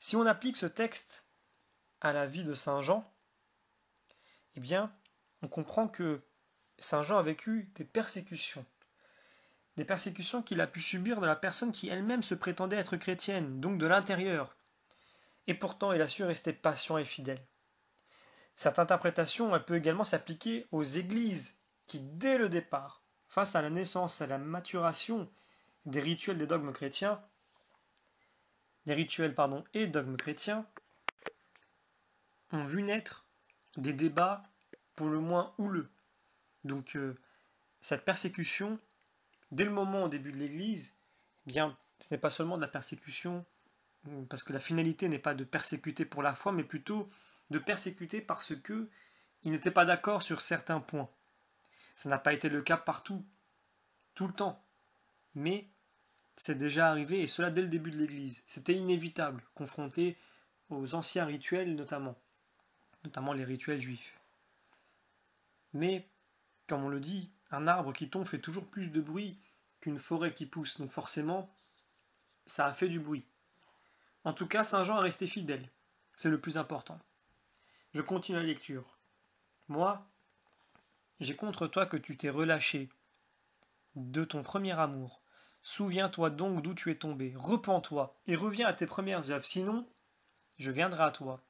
Si on applique ce texte à la vie de Saint Jean, eh bien, on comprend que Saint Jean a vécu des persécutions, des persécutions qu'il a pu subir de la personne qui elle-même se prétendait être chrétienne, donc de l'intérieur. Et pourtant, il a su rester patient et fidèle. Cette interprétation, elle peut également s'appliquer aux églises qui, dès le départ, face à la naissance, à la maturation des rituels des dogmes chrétiens, des rituels pardon, et dogmes chrétiens, ont vu naître des débats pour le moins houleux. Donc euh, cette persécution, dès le moment au début de l'Église, eh bien ce n'est pas seulement de la persécution, euh, parce que la finalité n'est pas de persécuter pour la foi, mais plutôt de persécuter parce qu'ils n'étaient pas d'accord sur certains points. Ça n'a pas été le cas partout, tout le temps. Mais c'est déjà arrivé, et cela dès le début de l'Église. C'était inévitable, confronté aux anciens rituels notamment, notamment les rituels juifs. Mais, comme on le dit, un arbre qui tombe fait toujours plus de bruit qu'une forêt qui pousse, donc forcément, ça a fait du bruit. En tout cas, Saint Jean a resté fidèle, c'est le plus important. Je continue la lecture. Moi, j'ai contre toi que tu t'es relâché de ton premier amour. Souviens-toi donc d'où tu es tombé, repens-toi et reviens à tes premières œuvres, sinon je viendrai à toi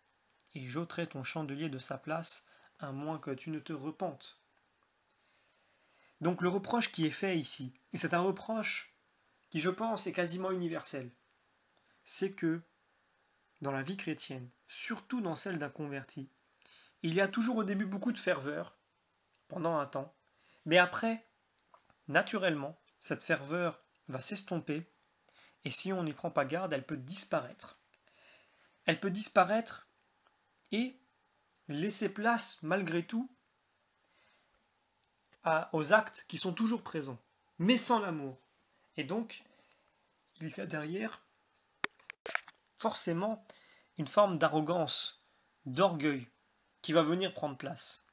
et j'ôterai ton chandelier de sa place, à moins que tu ne te repentes. Donc le reproche qui est fait ici, et c'est un reproche qui je pense est quasiment universel, c'est que dans la vie chrétienne, surtout dans celle d'un converti, il y a toujours au début beaucoup de ferveur, pendant un temps, mais après, naturellement, cette ferveur va s'estomper, et si on n'y prend pas garde, elle peut disparaître. Elle peut disparaître et laisser place, malgré tout, à, aux actes qui sont toujours présents, mais sans l'amour. Et donc, il y a derrière forcément une forme d'arrogance, d'orgueil, qui va venir prendre place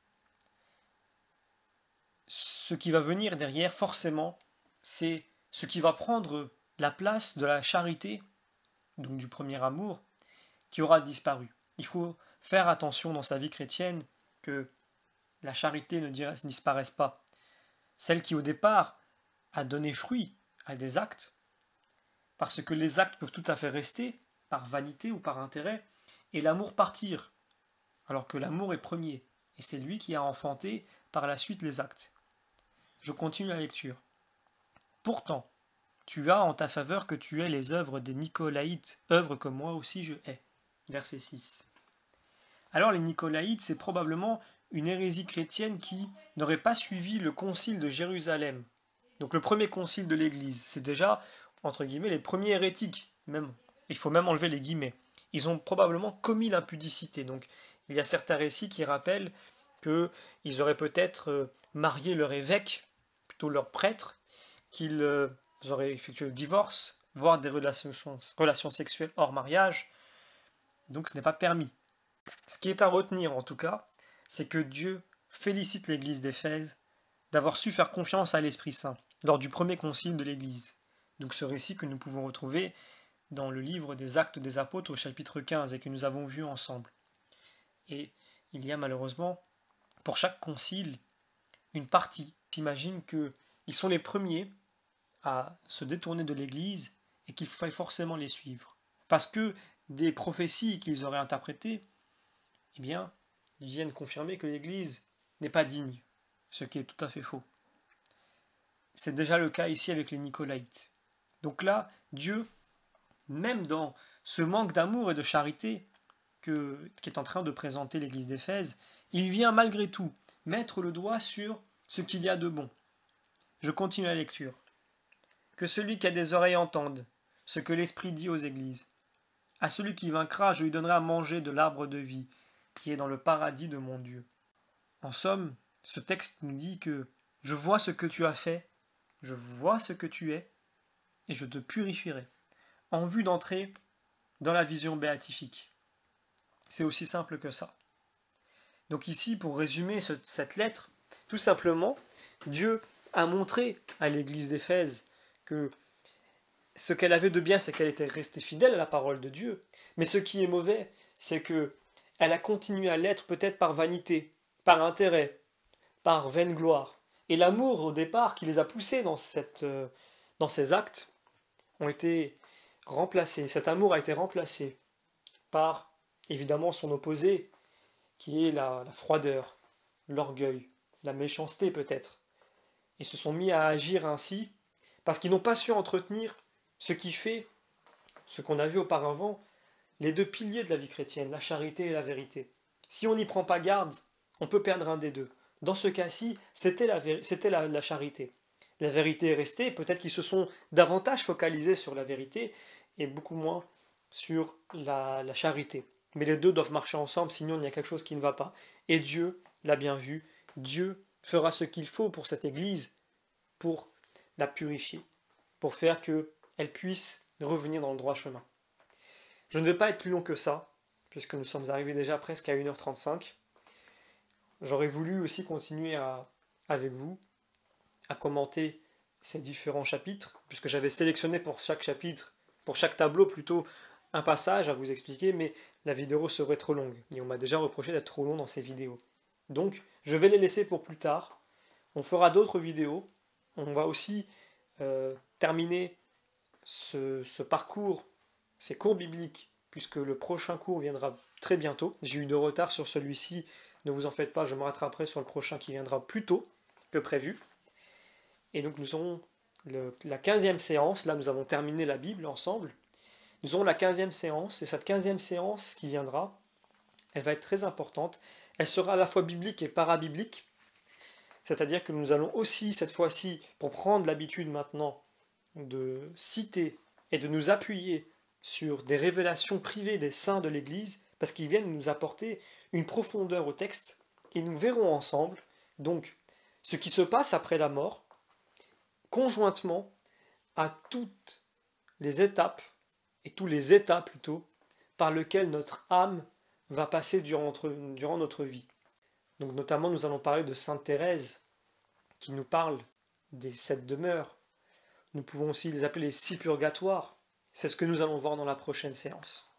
ce qui va venir derrière, forcément, c'est ce qui va prendre la place de la charité, donc du premier amour, qui aura disparu. Il faut faire attention dans sa vie chrétienne que la charité ne disparaisse pas. Celle qui au départ a donné fruit à des actes, parce que les actes peuvent tout à fait rester, par vanité ou par intérêt, et l'amour partir, alors que l'amour est premier, et c'est lui qui a enfanté par la suite les actes je continue la lecture. Pourtant, tu as en ta faveur que tu aies les œuvres des Nicolaïtes, œuvres que moi aussi je hais. Verset 6. Alors les Nicolaïtes, c'est probablement une hérésie chrétienne qui n'aurait pas suivi le concile de Jérusalem. Donc le premier concile de l'Église, c'est déjà, entre guillemets, les premiers hérétiques, même. Il faut même enlever les guillemets. Ils ont probablement commis l'impudicité. Donc il y a certains récits qui rappellent qu'ils auraient peut-être euh, marié leur évêque tous leurs prêtres qu'ils euh, auraient effectué le divorce, voire des relations, relations sexuelles hors mariage. Donc ce n'est pas permis. Ce qui est à retenir en tout cas, c'est que Dieu félicite l'Église d'Éphèse d'avoir su faire confiance à l'Esprit Saint lors du premier concile de l'Église. Donc ce récit que nous pouvons retrouver dans le livre des Actes des Apôtres au chapitre 15 et que nous avons vu ensemble. Et il y a malheureusement, pour chaque concile, une partie que qu'ils sont les premiers à se détourner de l'Église et qu'il faille forcément les suivre. Parce que des prophéties qu'ils auraient interprétées, eh bien, ils viennent confirmer que l'Église n'est pas digne, ce qui est tout à fait faux. C'est déjà le cas ici avec les Nicolaites. Donc là, Dieu, même dans ce manque d'amour et de charité que, qu'est en train de présenter l'Église d'Éphèse, il vient malgré tout mettre le doigt sur ce qu'il y a de bon. Je continue la lecture. Que celui qui a des oreilles entende ce que l'Esprit dit aux églises. À celui qui vaincra, je lui donnerai à manger de l'arbre de vie, qui est dans le paradis de mon Dieu. En somme, ce texte nous dit que je vois ce que tu as fait, je vois ce que tu es, et je te purifierai, en vue d'entrer dans la vision béatifique. C'est aussi simple que ça. Donc ici, pour résumer cette lettre, tout simplement, Dieu a montré à l'église d'Éphèse que ce qu'elle avait de bien, c'est qu'elle était restée fidèle à la parole de Dieu. Mais ce qui est mauvais, c'est que elle a continué à l'être peut-être par vanité, par intérêt, par vaine gloire. Et l'amour au départ qui les a poussés dans, euh, ces actes ont été remplacés. Cet amour a été remplacé par évidemment son opposé, qui est la froideur, l'orgueil, la méchanceté peut-être. Ils se sont mis à agir ainsi parce qu'ils n'ont pas su entretenir ce qui fait, ce qu'on a vu auparavant, les deux piliers de la vie chrétienne, la charité et la vérité. Si on n'y prend pas garde, on peut perdre un des deux. Dans ce cas-ci, c'était la, charité. La vérité est restée, peut-être qu'ils se sont davantage focalisés sur la vérité et beaucoup moins sur la, la charité. Mais les deux doivent marcher ensemble, sinon il y a quelque chose qui ne va pas. Et Dieu l'a bien vu, Dieu fera ce qu'il faut pour cette Église, pour la purifier, pour faire qu'elle puisse revenir dans le droit chemin. Je ne vais pas être plus long que ça, puisque nous sommes arrivés déjà presque à 1h35. J'aurais voulu aussi continuer à, avec vous à commenter ces différents chapitres, puisque j'avais sélectionné pour chaque chapitre, pour chaque tableau plutôt, un passage à vous expliquer, mais la vidéo serait trop longue, et on m'a déjà reproché d'être trop long dans ces vidéos. Donc, je vais les laisser pour plus tard. On fera d'autres vidéos. On va aussi euh, terminer ce, parcours, ces cours bibliques, puisque le prochain cours viendra très bientôt. J'ai eu de retard sur celui-ci, ne vous en faites pas, je me rattraperai sur le prochain qui viendra plus tôt que prévu. Et donc nous aurons la 15e séance, là nous avons terminé la Bible ensemble. Nous aurons la quinzième séance, et cette 15 séance qui viendra, elle va être très importante elle sera à la fois biblique et parabiblique. C'est-à-dire que nous allons aussi, cette fois-ci, pour prendre l'habitude maintenant de citer et de nous appuyer sur des révélations privées des saints de l'Église, parce qu'ils viennent nous apporter une profondeur au texte, et nous verrons ensemble, donc, ce qui se passe après la mort, conjointement à toutes les étapes, et tous les états plutôt, par lesquels notre âme va passer durant notre, vie. Donc notamment nous allons parler de Sainte Thérèse qui nous parle des sept demeures. Nous pouvons aussi les appeler les six purgatoires. C'est ce que nous allons voir dans la prochaine séance.